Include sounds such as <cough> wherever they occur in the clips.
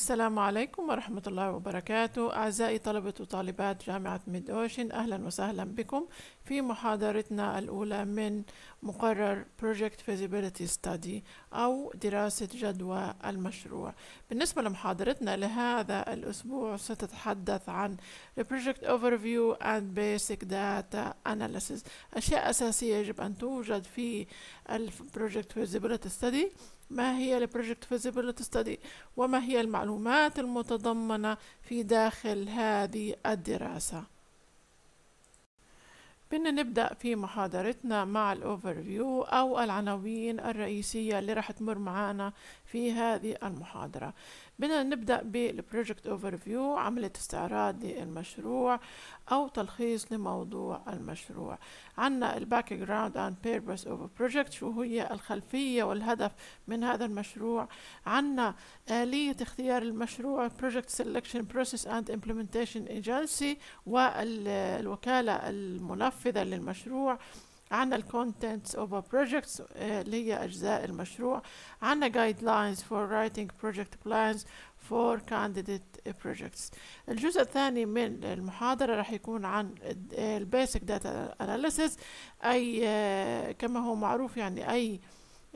السلام عليكم ورحمة الله وبركاته أعزائي طلبة وطالبات جامعة ميد أوشن أهلا وسهلا بكم في محاضرتنا الأولى من مقرر Project Feasibility Study أو دراسة جدوى المشروع بالنسبة لمحاضرتنا لهذا الأسبوع ستتحدث عن The Project Overview and Basic Data Analysis أشياء أساسية يجب أن توجد في ال Project Feasibility Study ما هي البروجكت feasibility study وما هي المعلومات المتضمنة في داخل هذه الدراسة بدنا نبدأ في محاضرتنا مع الأوفرفيو أو العناوين الرئيسية اللي راح تمر معانا في هذه المحاضرة بدنا نبدأ بالبروجكت اوفرفيو عملة استعراض للمشروع أو تلخيص لموضوع المشروع عنا الباك جراوند اند بيربس اوف بروجكت شو هي الخلفية والهدف من هذا المشروع عنا آلية اختيار المشروع بروجكت سيلكشن بروسيس اند امبلمنتيشن ايجنسي والوكالة المنفذة للمشروع عنا of a projects اللي هي أجزاء المشروع عنا guidelines for writing project plans for candidate projects الجزء الثاني من المحاضرة راح يكون عن Basic Data analysis أي كما هو معروف يعني أي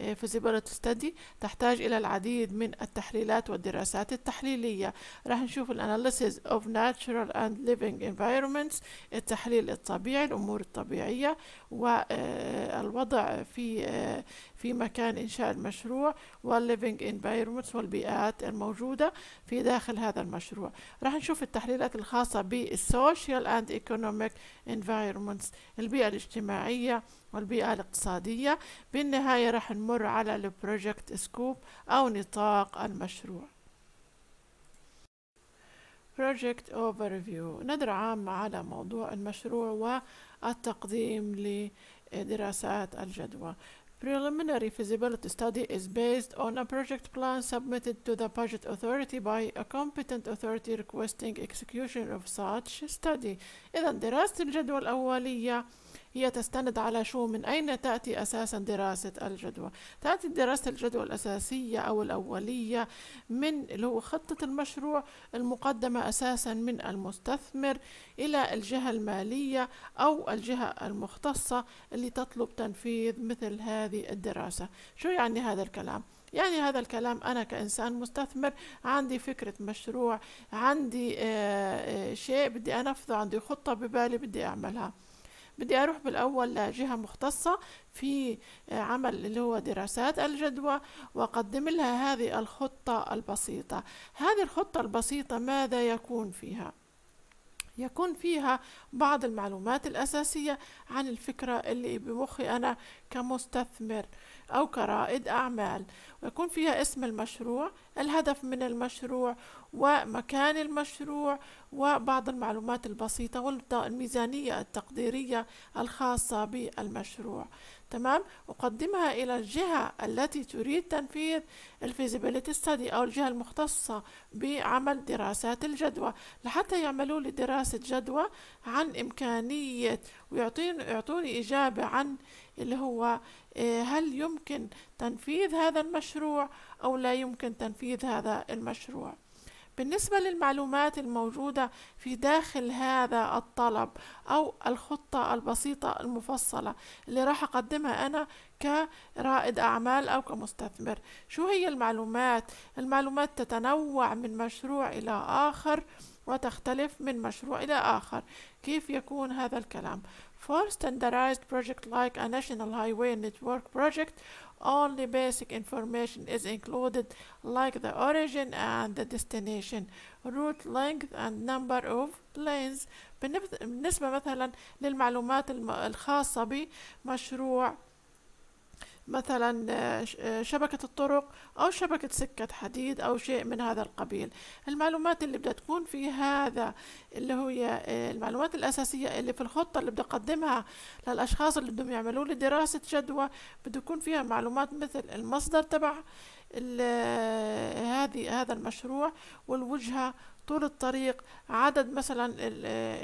feasibility آه، ستدي تحتاج إلى العديد من التحليلات والدراسات التحليلية راح نشوف الاناليسيز of natural and living environments التحليل الطبيعي الأمور الطبيعية والوضع آه، في آه، في مكان إنشاء المشروع والليفينج انفايرمنتس والبيئات الموجودة في داخل هذا المشروع راح نشوف التحليلات الخاصة بالسوشيال اند ايكونوميك انفايرمنتس البيئة الاجتماعية والبيئة الاقتصادية بالنهاية راح نمر على البروجكت سكوب أو نطاق المشروع Project Overview نظرة عامة على موضوع المشروع والتقديم لدراسات الجدوى Preliminary feasibility study is based on a project plan submitted to the budget authority by a competent authority requesting execution of such study إذا دراسة الجدول الأولية هي تستند على شو من أين تأتي أساسا دراسة الجدوى تأتي دراسة الجدوى الأساسية أو الأولية من اللي هو خطة المشروع المقدمة أساسا من المستثمر إلى الجهة المالية أو الجهة المختصة اللي تطلب تنفيذ مثل هذه الدراسة شو يعني هذا الكلام؟ يعني هذا الكلام أنا كإنسان مستثمر عندي فكرة مشروع عندي آه، آه، شيء بدي أنفذه عندي خطة ببالي بدي أعملها بدي أروح بالأول لجهة مختصة في عمل اللي هو دراسات الجدوى وأقدم لها هذه الخطة البسيطة هذه الخطة البسيطة ماذا يكون فيها؟ يكون فيها بعض المعلومات الأساسية عن الفكرة اللي بمخي أنا كمستثمر أو كرائد أعمال ويكون فيها اسم المشروع الهدف من المشروع ومكان المشروع وبعض المعلومات البسيطة والميزانية التقديرية الخاصة بالمشروع تمام أقدمها إلى الجهة التي تريد تنفيذ الفيزيبيليتي ستادي أو الجهة المختصة بعمل دراسات الجدوى لحتى يعملوا لي دراسة جدوى عن إمكانية ويعطوني يعطوني إجابة عن اللي هو إيه، هل يمكن تنفيذ هذا المشروع أو لا يمكن تنفيذ هذا المشروع بالنسبة للمعلومات الموجودة في داخل هذا الطلب أو الخطة البسيطة المفصلة اللي راح أقدمها أنا كرائد أعمال أو كمستثمر شو هي المعلومات؟ المعلومات تتنوع من مشروع إلى آخر وتختلف من مشروع إلى آخر كيف يكون هذا الكلام For standardized project like a national highway network project, only basic information is included like the origin and the destination, route length and number of lanes بالنسبة مثلا للمعلومات الخاصة بمشروع مثلا آه، آه، شبكة الطرق أو شبكة سكة حديد أو شيء من هذا القبيل المعلومات اللي بدها تكون في هذا اللي هي آه، المعلومات الأساسية اللي في الخطة اللي بدي أقدمها للأشخاص اللي بدهم يعملوا لي دراسة جدوى بده يكون فيها معلومات مثل المصدر تبع هذه هذا المشروع والوجهة طول الطريق عدد مثلا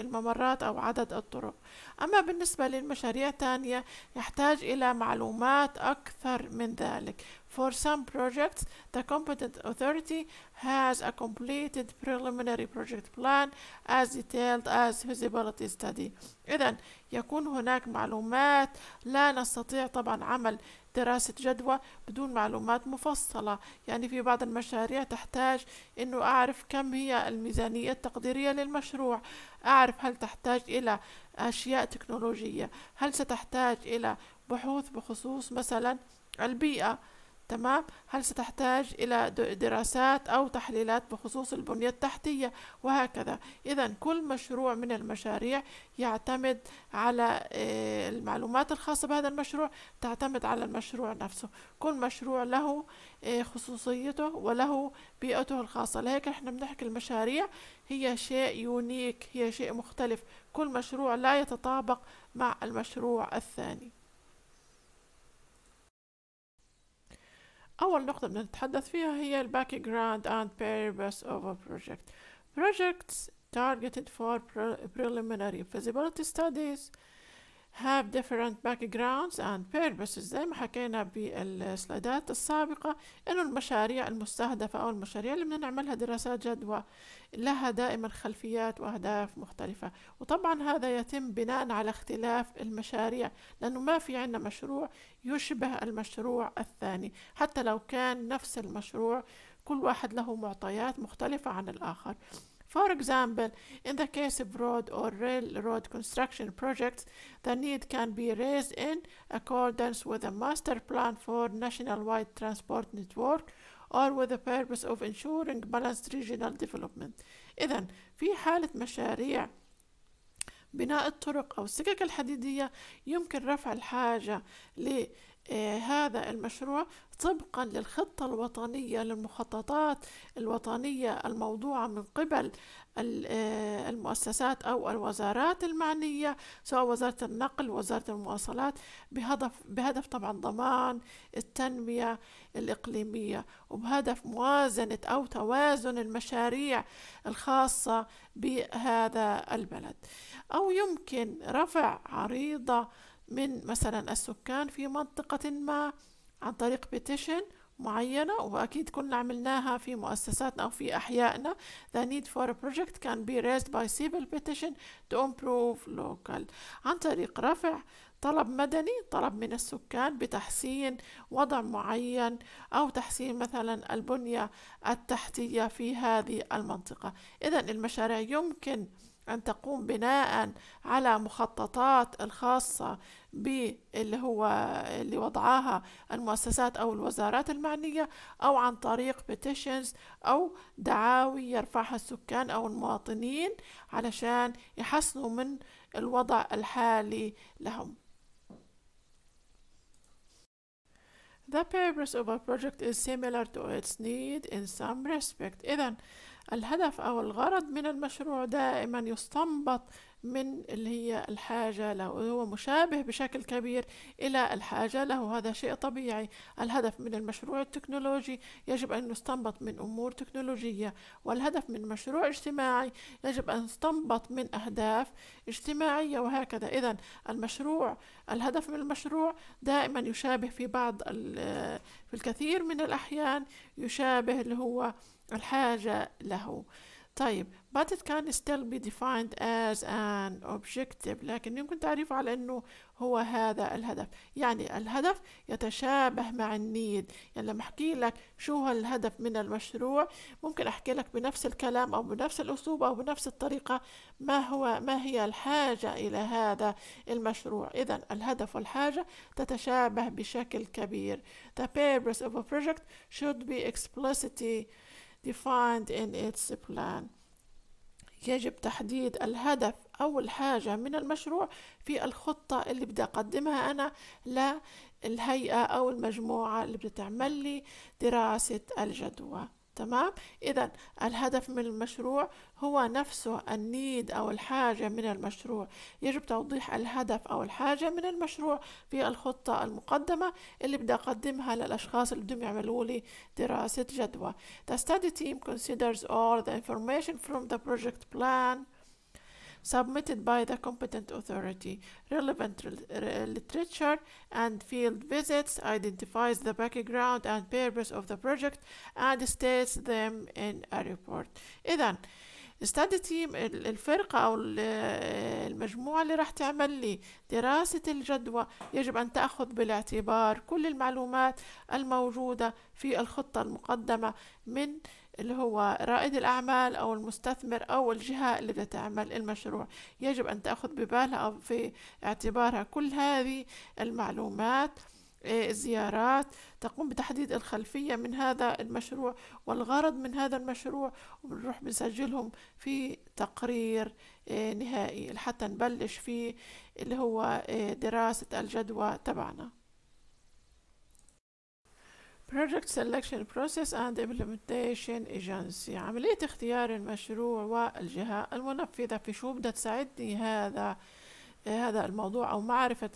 الممرات أو عدد الطرق أما بالنسبة للمشاريع تانية يحتاج إلى معلومات أكثر من ذلك For some projects, the competent authority has a completed preliminary project plan as detailed as feasibility study. إذا يكون هناك معلومات لا نستطيع طبعا عمل دراسة جدوى بدون معلومات مفصلة يعني في بعض المشاريع تحتاج أنه أعرف كم هي الميزانية التقديرية للمشروع أعرف هل تحتاج إلى أشياء تكنولوجية هل ستحتاج إلى بحوث بخصوص مثلا البيئة تمام هل ستحتاج إلى دراسات أو تحليلات بخصوص البنية التحتية وهكذا إذا كل مشروع من المشاريع يعتمد على آه، المعلومات الخاصة بهذا المشروع تعتمد على المشروع نفسه كل مشروع له آه، خصوصيته وله بيئته الخاصة لهيك احنا بنحكي المشاريع هي شيء يونيك هي شيء مختلف كل مشروع لا يتطابق مع المشروع الثاني أول نقطة بنتحدث فيها هي ال background and purpose of a project. Projects targeted for preliminary feasibility studies have different backgrounds and purposes زي ما حكينا بالسلايدات السابقة إنه المشاريع المستهدفة أو المشاريع اللي بدنا نعملها دراسات جدوى لها دائما خلفيات وأهداف مختلفة وطبعا هذا يتم بناء على اختلاف المشاريع لأنه ما في عندنا مشروع يشبه المشروع الثاني حتى لو كان نفس المشروع كل واحد له معطيات مختلفة عن الآخر For example, in the case of road or railroad construction projects, the need can be raised in accordance with a master plan for nationwide transport network or with the purpose of ensuring balanced regional development. إذا في حالة مشاريع بناء الطرق أو السكك الحديدية يمكن رفع الحاجة ل إيه، هذا المشروع طبقا للخطة الوطنية للمخططات الوطنية الموضوعة من قبل إيه، المؤسسات أو الوزارات المعنية سواء وزارة النقل وزارة المواصلات بهدف, بهدف طبعا ضمان التنمية الإقليمية وبهدف موازنة أو توازن المشاريع الخاصة بهذا البلد أو يمكن رفع عريضة من مثلا السكان في منطقة ما عن طريق بيتيشن معينة وأكيد كلنا عملناها في مؤسساتنا أو في أحيائنا The need for a project can be raised by civil petition to improve local عن طريق رفع طلب مدني طلب من السكان بتحسين وضع معين أو تحسين مثلا البنية التحتية في هذه المنطقة إذا المشاريع يمكن أن تقوم بناء على مخططات الخاصة باللي هو اللي وضعاها المؤسسات أو الوزارات المعنية أو عن طريق بيتيشنز أو دعاوي يرفعها السكان أو المواطنين علشان يحسنوا من الوضع الحالي لهم The purpose of a project is similar to its need in some respect. إذا الهدف أو الغرض من المشروع دائما يستنبط من اللي هي الحاجة له هو مشابه بشكل كبير إلى الحاجة له هذا شيء طبيعي الهدف من المشروع التكنولوجي يجب أن يستنبط من أمور تكنولوجية والهدف من مشروع اجتماعي يجب أن يستنبط من أهداف اجتماعية وهكذا إذا المشروع الهدف من المشروع دائما يشابه في بعض في الكثير من الأحيان يشابه اللي هو الحاجة له طيب but it can still be defined as an objective لكن يمكن تعريفه على أنه هو هذا الهدف يعني الهدف يتشابه مع النيد يعني لما أحكي لك شو هو الهدف من المشروع ممكن أحكي لك بنفس الكلام أو بنفس الأسلوب أو بنفس الطريقة ما هو ما هي الحاجة إلى هذا المشروع إذا الهدف والحاجة تتشابه بشكل كبير The purpose of a project should be explicitly defined in its plan يجب تحديد الهدف أو الحاجة من المشروع في الخطة اللي بدي أقدمها أنا للهيئة أو المجموعة اللي بتعمل لي دراسة الجدوى تمام إذا الهدف من المشروع هو نفسه النيد أو الحاجة من المشروع يجب توضيح الهدف أو الحاجة من المشروع في الخطة المقدمة اللي بدي أقدمها للأشخاص اللي بدهم يعملوا لي دراسة جدوى The study team considers all the information from the project plan submitted by the competent authority. Relevant literature and field visits identifies the background and purpose of the project and states them in a report. إذا study team الفرقة أو المجموعة اللي راح تعمل لي دراسة الجدوى يجب أن تأخذ بالاعتبار كل المعلومات الموجودة في الخطة المقدمة من اللي هو رائد الأعمال أو المستثمر أو الجهة اللي بدها تعمل المشروع يجب أن تأخذ ببالها أو في اعتبارها كل هذه المعلومات الزيارات إيه، تقوم بتحديد الخلفية من هذا المشروع والغرض من هذا المشروع وبنروح بنسجلهم في تقرير إيه، نهائي حتى نبلش فيه اللي هو إيه، دراسة الجدوى تبعنا Project Selection Process and Implementation Agency عملية اختيار المشروع والجهة المنفذة في شو بدها تساعدني هذا هذا الموضوع أو معرفة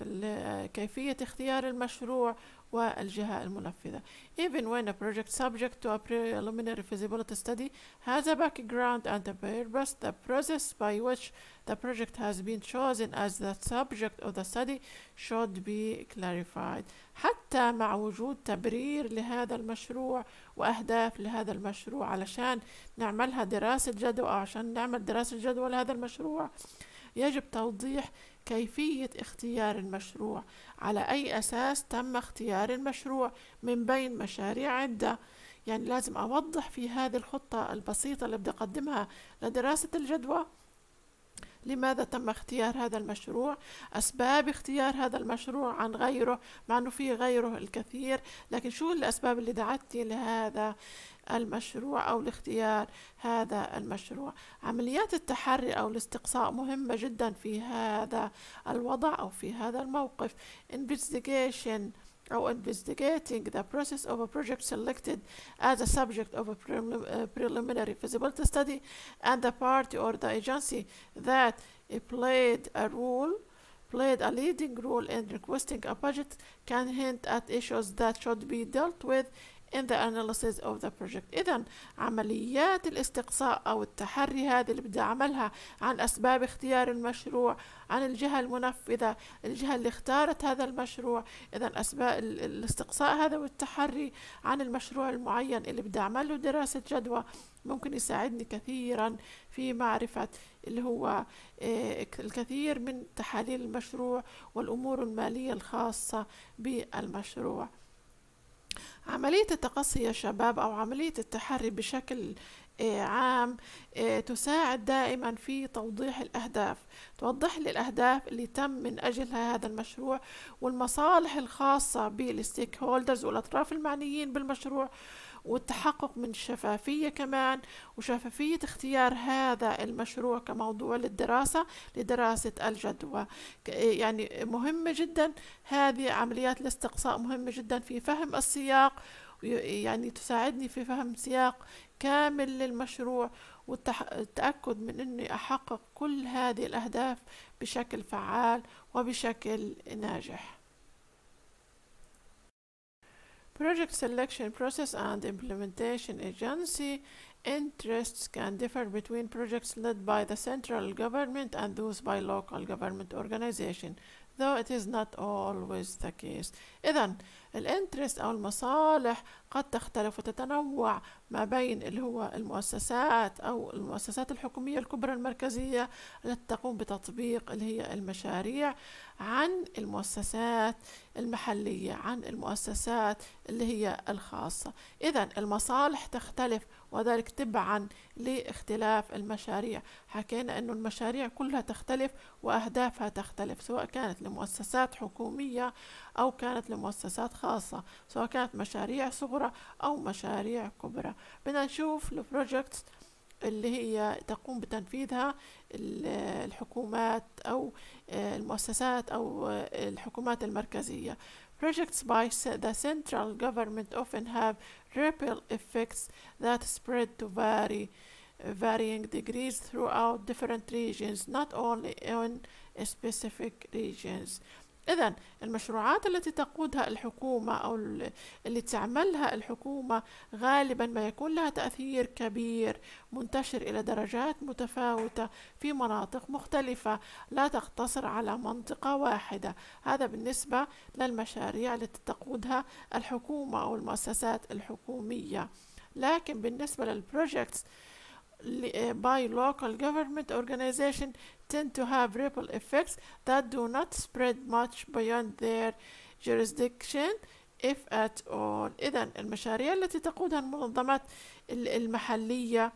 كيفية اختيار المشروع والجهة المنفذة even when a project subject to a preliminary feasibility study has a background and a purpose the process by which the project has been chosen as the subject of the study should be clarified حتى مع وجود تبرير لهذا المشروع وأهداف لهذا المشروع علشان نعملها دراسة جدوى عشان نعمل دراسة جدوى لهذا المشروع يجب توضيح كيفية اختيار المشروع على أي أساس تم اختيار المشروع من بين مشاريع عدة يعني لازم أوضح في هذه الخطة البسيطة اللي بدي أقدمها لدراسة الجدوى لماذا تم اختيار هذا المشروع أسباب اختيار هذا المشروع عن غيره مع أنه في غيره الكثير لكن شو الأسباب اللي دعتني لهذا المشروع أو لاختيار هذا المشروع عمليات التحري أو الاستقصاء مهمة جدا في هذا الوضع أو في هذا الموقف investigation أو investigating the process of a project selected as a subject of a preliminary feasibility study and the party or the agency that played a role played a leading role in requesting a budget can hint at issues that should be dealt with in the analysis of the project إذا عمليات الاستقصاء أو التحري هذه اللي بدي أعملها عن أسباب اختيار المشروع عن الجهة المنفذة الجهة اللي اختارت هذا المشروع إذا أسباب الاستقصاء هذا والتحري عن المشروع المعين اللي بدي أعمله دراسة جدوى ممكن يساعدني كثيرا في معرفة اللي هو إيه، الكثير من تحاليل المشروع والأمور المالية الخاصة بالمشروع عملية التقصي يا شباب أو عملية التحري بشكل آه، عام آه، تساعد دائما في توضيح الأهداف توضح لي الأهداف اللي تم من أجلها هذا المشروع والمصالح الخاصة بالستيك هولدرز والأطراف المعنيين بالمشروع والتحقق من الشفافية كمان وشفافية اختيار هذا المشروع كموضوع للدراسة لدراسة الجدوى يعني مهمة جدا هذه عمليات الاستقصاء مهمة جدا في فهم السياق يعني تساعدني في فهم سياق كامل للمشروع والتأكد من أني أحقق كل هذه الأهداف بشكل فعال وبشكل ناجح Project selection process and implementation agency interests can differ between projects led by the central government and those by local government organization, though it is not always the case. إذن الانترست أو المصالح قد تختلف وتتنوع ما بين اللي هو المؤسسات أو المؤسسات الحكومية الكبرى المركزية التي تقوم بتطبيق اللي هي المشاريع عن المؤسسات المحلية عن المؤسسات اللي هي الخاصة إذا المصالح تختلف وذلك تبعا لاختلاف المشاريع حكينا أن المشاريع كلها تختلف وأهدافها تختلف سواء كانت لمؤسسات حكومية أو كانت لمؤسسات خاصة سواء كانت مشاريع صغرى أو مشاريع كبرى بدنا نشوف البروجكتس اللي هي تقوم بتنفيذها الحكومات أو المؤسسات أو الحكومات المركزية Projects by the central government often have ripple effects that spread to vary, varying degrees throughout different regions, not only in specific regions. إذا المشروعات التي تقودها الحكومة أو اللي تعملها الحكومة غالبا ما يكون لها تأثير كبير منتشر إلى درجات متفاوتة في مناطق مختلفة لا تقتصر على منطقة واحدة هذا بالنسبة للمشاريع التي تقودها الحكومة أو المؤسسات الحكومية لكن بالنسبة للبروجكتس by local government organization tend to have ripple effects that do not spread much beyond their jurisdiction if at all إذا المشاريع التي تقودها المنظمات المحلية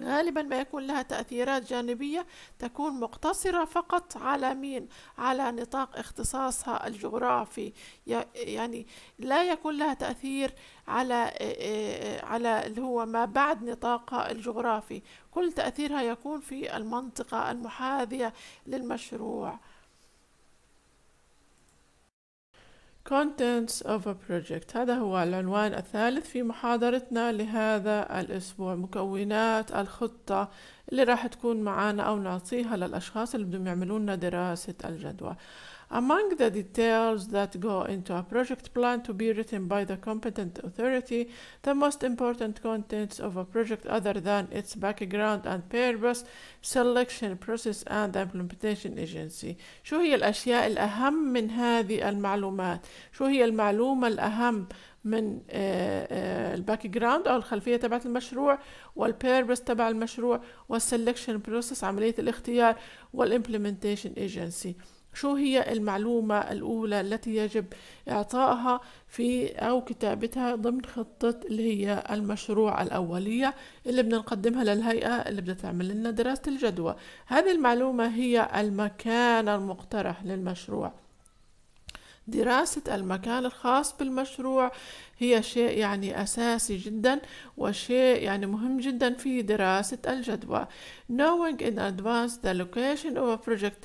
غالبا ما يكون لها تأثيرات جانبية تكون مقتصرة فقط على مين على نطاق اختصاصها الجغرافي يعني لا يكون لها تأثير على على اللي هو ما بعد نطاقها الجغرافي كل تأثيرها يكون في المنطقة المحاذية للمشروع contents of a project هذا هو العنوان الثالث في محاضرتنا لهذا الأسبوع مكونات الخطة اللي راح تكون معانا أو نعطيها للأشخاص اللي بدهم يعملون دراسة الجدوى Among the details that go into a project plan to be written by the competent authority, the most important contents of a project other than its background and purpose, selection process and implementation agency. شو هي الأشياء الأهم من هذه المعلومات؟ شو هي المعلومة الأهم من الباك جراوند او الخلفيه تبعت المشروع والبيربس تبع المشروع والسلكشن بروسس عمليه الاختيار والامبلمنتيشن ايجنسي شو هي المعلومة الأولى التي يجب إعطائها في أو كتابتها ضمن خطة اللي هي المشروع الأولية اللي بدنا نقدمها للهيئة اللي بدها تعمل لنا دراسة الجدوى هذه المعلومة هي المكان المقترح للمشروع دراسة المكان الخاص بالمشروع هي شيء يعني أساسي جدا وشيء يعني مهم جدا في دراسة الجدوى knowing in advance the location of a project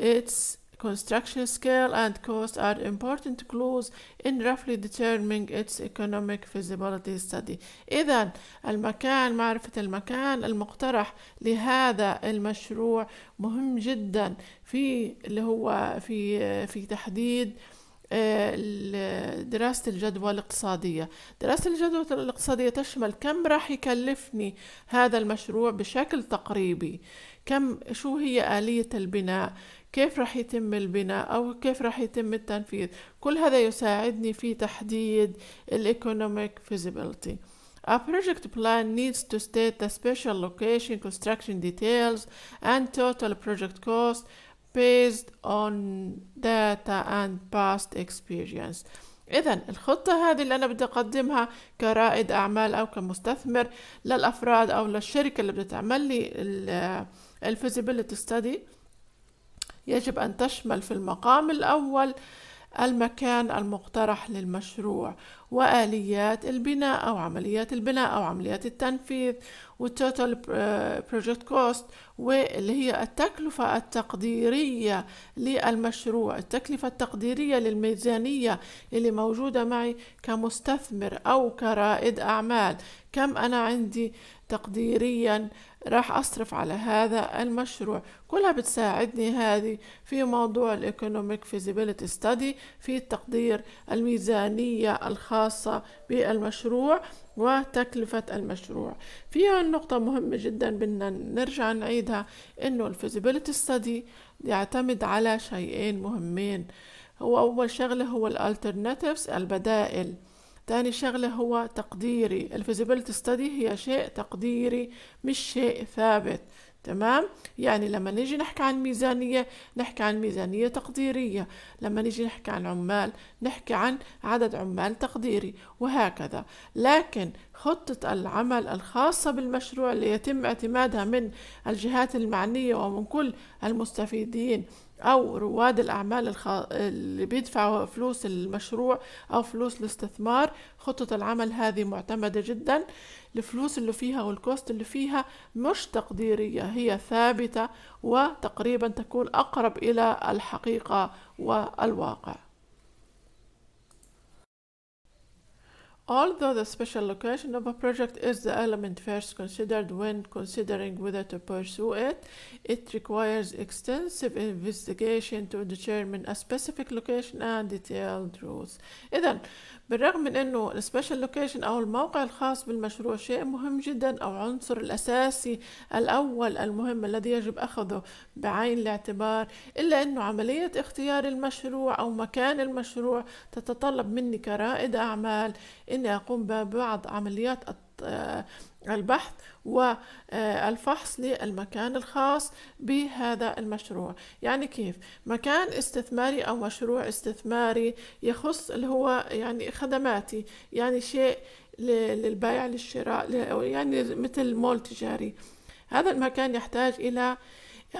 it's Construction scale and cost are important clues in roughly determining its economic feasibility study. إذا المكان معرفة المكان المقترح لهذا المشروع مهم جدا في اللي هو في في تحديد آه، دراسة الجدوى الاقتصادية دراسة الجدوى الاقتصادية تشمل كم راح يكلفني هذا المشروع بشكل تقريبي كم شو هي آلية البناء كيف رح يتم البناء أو كيف رح يتم التنفيذ كل هذا يساعدني في تحديد الإيكونوميك فيزيبيليتي A project plan needs to state the special location, construction details, and total project cost based on data and past experience. إذا الخطة هذه اللي أنا بدي أقدمها كرائد أعمال أو كمستثمر للأفراد أو للشركة اللي بدها تعمل لي الفيزيبيليتي ستادي يجب أن تشمل في المقام الأول المكان المقترح للمشروع وآليات البناء أو عمليات البناء أو عمليات التنفيذ والتوتال بروجكت كوست واللي هي التكلفة التقديرية للمشروع التكلفة التقديرية للميزانية اللي موجودة معي كمستثمر أو كرائد أعمال كم أنا عندي تقديريا راح أصرف على هذا المشروع كلها بتساعدني هذه في موضوع الإيكونوميك فيزيبيليتي ستادي في تقدير الميزانية الخاصة بالمشروع وتكلفة المشروع في نقطة مهمة جدا بدنا نرجع نعيدها إنه الفيزيبيليتي ستادي يعتمد على شيئين مهمين هو أول شغلة هو الالترناتيفز البدائل تاني شغلة هو تقديري الفيزيبيلتي ستدي هي شيء تقديري مش شيء ثابت تمام يعني لما نيجي نحكي عن ميزانية نحكي عن ميزانية تقديرية لما نيجي نحكي عن عمال نحكي عن عدد عمال تقديري وهكذا لكن خطة العمل الخاصة بالمشروع اللي يتم اعتمادها من الجهات المعنية ومن كل المستفيدين أو رواد الأعمال الخ... اللي بيدفعوا فلوس المشروع أو فلوس الاستثمار خطة العمل هذه معتمدة جدا الفلوس اللي فيها والكوست اللي فيها مش تقديرية هي ثابتة وتقريبا تكون أقرب إلى الحقيقة والواقع Although the special location of a project is the element first considered when considering whether to pursue it, it requires extensive investigation to determine a specific location and detailed rules. إذا بالرغم من أنه السبيشال لوكيشن أو الموقع الخاص بالمشروع شيء مهم جدا أو عنصر الأساسي الأول المهم الذي يجب أخذه بعين الاعتبار إلا أنه عملية اختيار المشروع أو مكان المشروع تتطلب مني كرائد أعمال أني أقوم ببعض عمليات آه، البحث والفحص للمكان الخاص بهذا المشروع يعني كيف مكان استثماري أو مشروع استثماري يخص اللي هو يعني خدماتي يعني شيء للبيع للشراء يعني مثل مول تجاري هذا المكان يحتاج إلى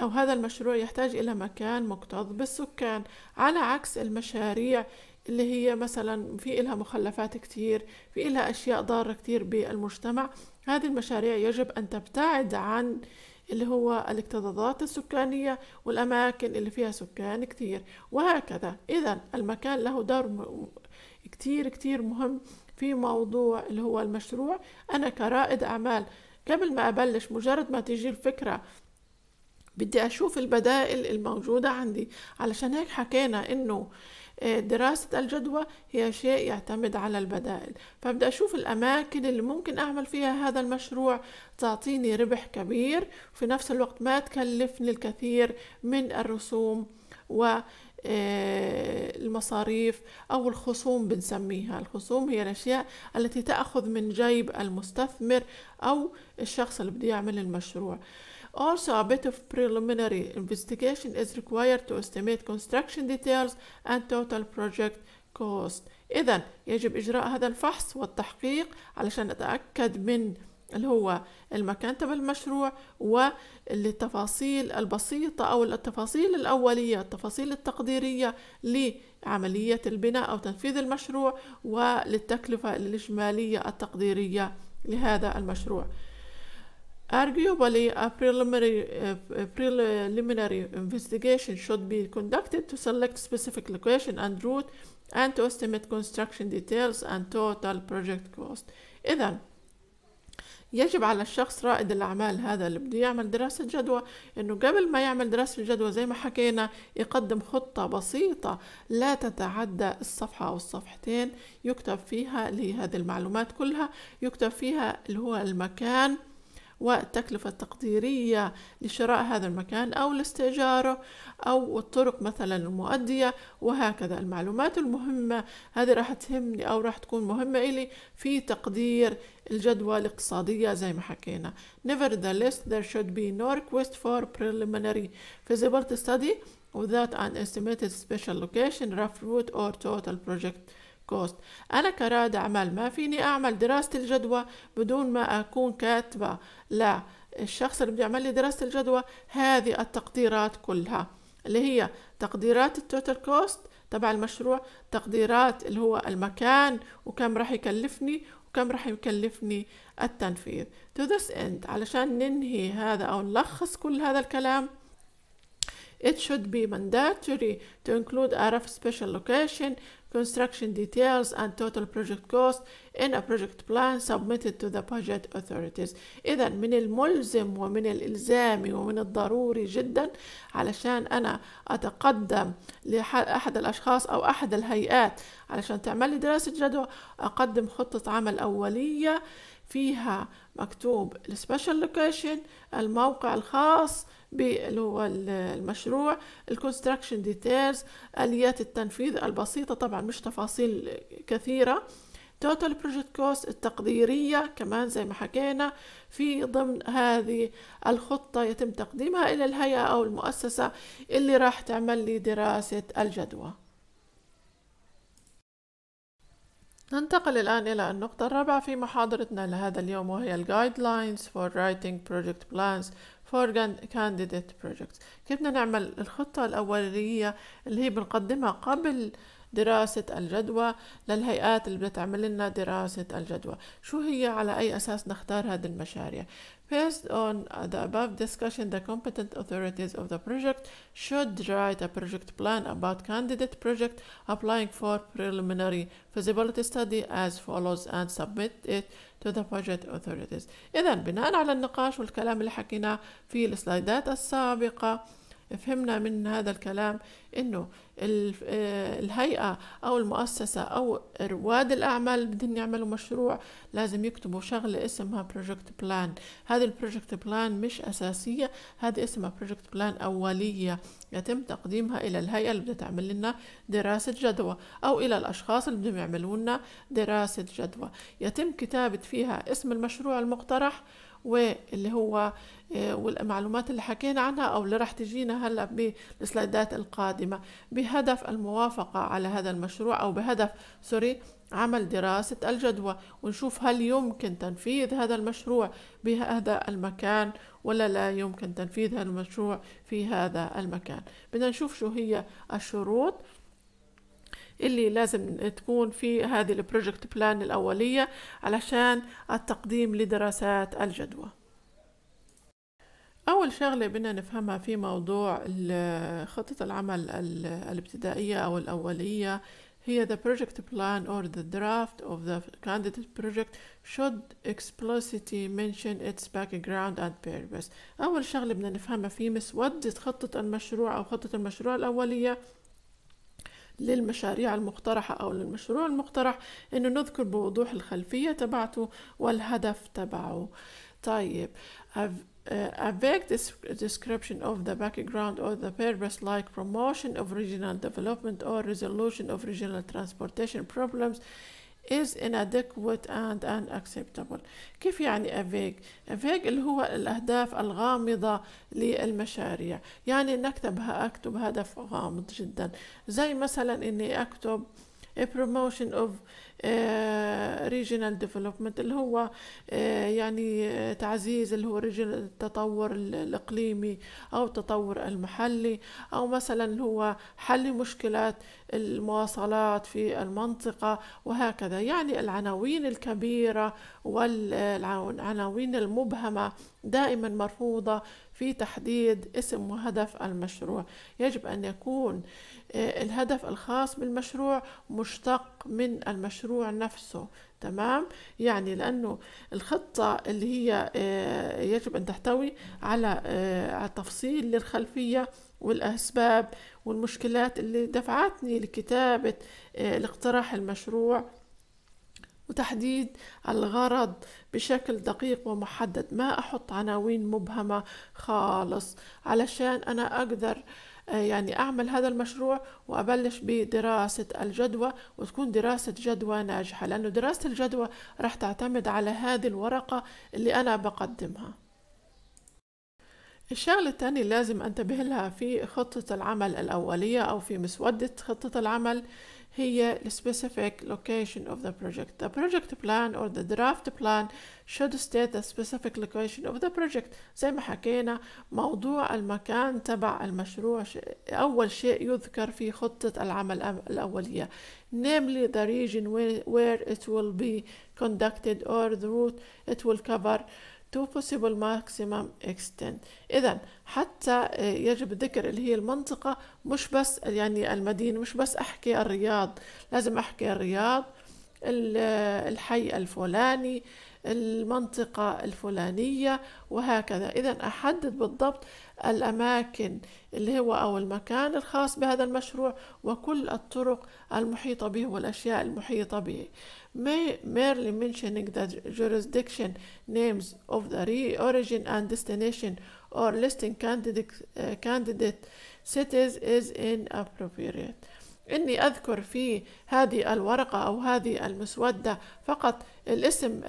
أو هذا المشروع يحتاج إلى مكان مكتظ بالسكان على عكس المشاريع اللي هي مثلا في إلها مخلفات كتير في إلها أشياء ضارة كتير بالمجتمع هذه المشاريع يجب أن تبتعد عن اللي هو الاكتظاظات السكانية والأماكن اللي فيها سكان كتير وهكذا إذا المكان له دور م... كتير كتير مهم في موضوع اللي هو المشروع أنا كرائد أعمال قبل ما أبلش مجرد ما تيجي الفكرة بدي أشوف البدائل الموجودة عندي علشان هيك حكينا إنه دراسة الجدوى هي شيء يعتمد على البدائل فبدأ أشوف الأماكن اللي ممكن أعمل فيها هذا المشروع تعطيني ربح كبير وفي نفس الوقت ما تكلفني الكثير من الرسوم و آه، المصاريف أو الخصوم بنسميها الخصوم هي الأشياء التي تأخذ من جيب المستثمر أو الشخص اللي بده يعمل المشروع Also, a bit of preliminary investigation is required to estimate construction details and total project cost. إذا يجب إجراء هذا الفحص والتحقيق علشان أتأكد من اللي هو المكان تبع المشروع والتفاصيل البسيطة أو التفاصيل الأولية التفاصيل التقديرية لعملية البناء أو تنفيذ المشروع وللتكلفة الإجمالية التقديرية لهذا المشروع Arguably, a preliminary, uh, a preliminary investigation should be conducted to select specific location and route and to estimate construction details and total project cost. إذا يجب على الشخص رائد الأعمال هذا اللي بده يعمل دراسة جدوى إنه قبل ما يعمل دراسة جدوى زي ما حكينا يقدم خطة بسيطة لا تتعدى الصفحة أو الصفحتين يكتب فيها لهذه المعلومات كلها يكتب فيها اللي هو المكان والتكلفة التقديرية لشراء هذا المكان أو لاستئجاره أو الطرق مثلا المؤدية وهكذا المعلومات المهمة هذه راح تهمني أو راح تكون مهمة إلي في تقدير الجدوى الاقتصادية زي ما حكينا nevertheless there should be no request for preliminary feasibility study without an estimated special location rough route or total project كوست أنا كراد أعمال ما فيني أعمل دراسة الجدوى بدون ما أكون كاتبة لا الشخص اللي بده يعمل لي دراسة الجدوى هذه التقديرات كلها اللي هي تقديرات التوتال كوست تبع المشروع تقديرات اللي هو المكان وكم راح يكلفني وكم راح يكلفني التنفيذ to this end علشان ننهي هذا أو نلخص كل هذا الكلام It should be mandatory to include RF special location construction details and total project cost in a project plan submitted to the budget authorities إذا من الملزم ومن الإلزامي ومن الضروري جدا علشان أنا أتقدم لأحد الأشخاص أو أحد الهيئات علشان تعمل لي دراسة جدوى أقدم خطة عمل أولية فيها مكتوب السبيشال لوكيشن الموقع الخاص اللي هو المشروع الكونستراكشن ديتيلز اليات التنفيذ البسيطه طبعا مش تفاصيل كثيره توتال بروجكت كوست التقديرية كمان زي ما حكينا في ضمن هذه الخطة يتم تقديمها إلى الهيئة أو المؤسسة اللي راح تعمل لي دراسة الجدوى ننتقل الآن إلى النقطة الرابعة في محاضرتنا لهذا اليوم وهي الـ Guidelines for Writing Project Plans for candidate projects كيف بدنا نعمل الخطة الأولية اللي هي بنقدمها قبل دراسة الجدوى للهيئات اللي بدها تعمل لنا دراسة الجدوى شو هي على أي أساس نختار هذه المشاريع Based on uh, the above discussion, the competent authorities of the project should write a project plan about candidate project applying for preliminary feasibility study as follows and submit it to the project authorities. إذن بناء على النقاش والكلام اللي حكيناه في السلايدات السابقة فهمنا من هذا الكلام انه آه، الهيئه او المؤسسه او رواد الاعمال اللي بدهم يعملوا مشروع لازم يكتبوا شغله اسمها بروجكت بلان هذه البروجكت بلان مش اساسيه هذه اسمها بروجكت بلان اوليه يتم تقديمها الى الهيئه اللي بدها تعمل لنا دراسه جدوى او الى الاشخاص اللي بدهم يعملوا لنا دراسه جدوى يتم كتابه فيها اسم المشروع المقترح واللي هو آه، والمعلومات اللي حكينا عنها أو اللي راح تجينا هلا بالسلايدات القادمة بهدف الموافقة على هذا المشروع أو بهدف سوري عمل دراسة الجدوى ونشوف هل يمكن تنفيذ هذا المشروع بهذا المكان ولا لا يمكن تنفيذ هذا المشروع في هذا المكان بدنا نشوف شو هي الشروط اللي لازم تكون في هذه البروجكت بلان الأولية علشان التقديم لدراسات الجدوى أول شغلة بدنا نفهمها في موضوع خطة العمل الابتدائية أو الأولية هي the project plan or the draft of the candidate project should explicitly mention its background and purpose أول شغلة بدنا نفهمها في مس ودت خطة المشروع أو خطة المشروع الأولية للمشاريع المقترحة أو للمشروع المقترح إنه نذكر بوضوح الخلفية تبعته والهدف تبعه طيب a vague description of the background or the purpose like promotion of regional development or resolution of regional transportation problems is inadequate and unacceptable كيف يعني a vague a vague اللي هو الأهداف الغامضة للمشاريع يعني أن أكتب هدف غامض جدا زي مثلا أني أكتب a promotion of ريجنال آه، ديفلوبمنت اللي هو آه، يعني آه، تعزيز اللي هو التطور الإقليمي أو التطور المحلي أو مثلا اللي هو حل مشكلات المواصلات في المنطقة وهكذا يعني العناوين الكبيرة والعناوين المبهمة دائما مرفوضة في تحديد اسم وهدف المشروع يجب أن يكون آه، الهدف الخاص بالمشروع مشتق من المشروع نفسه تمام يعني لأنه الخطة اللي هي آه، يجب أن تحتوي آه، على تفصيل للخلفية والأسباب والمشكلات اللي دفعتني لكتابة الاقتراح المشروع وتحديد الغرض بشكل دقيق ومحدد ما أحط عناوين مبهمة خالص علشان أنا أقدر آه، يعني أعمل هذا المشروع وأبلش بدراسة الجدوى وتكون دراسة جدوى ناجحة لأنه دراسة الجدوى راح تعتمد على هذه الورقة اللي أنا بقدمها الشغلة الثانية لازم أنتبه لها في خطة العمل الأولية أو في مسودة خطة العمل هي the specific location of the project. The project plan or the draft plan should state the specific location of the project. زي ما حكينا موضوع المكان تبع المشروع أول شيء يذكر في خطة العمل الأولية namely the region where it will be conducted or the route it will cover to possible maximum extent إذا حتى آه، يجب ذكر اللي هي المنطقة مش بس يعني المدينة مش بس أحكي الرياض لازم أحكي الرياض الحي الفلاني المنطقة الفلانية وهكذا إذا أحدد بالضبط الأماكن اللي هو أو المكان الخاص بهذا المشروع وكل الطرق المحيطة به والأشياء المحيطة به merely mentioning the jurisdiction names of the origin and destination or listing candidate, uh, candidate cities is inappropriate إني أذكر في هذه الورقة أو هذه المسودة فقط الاسم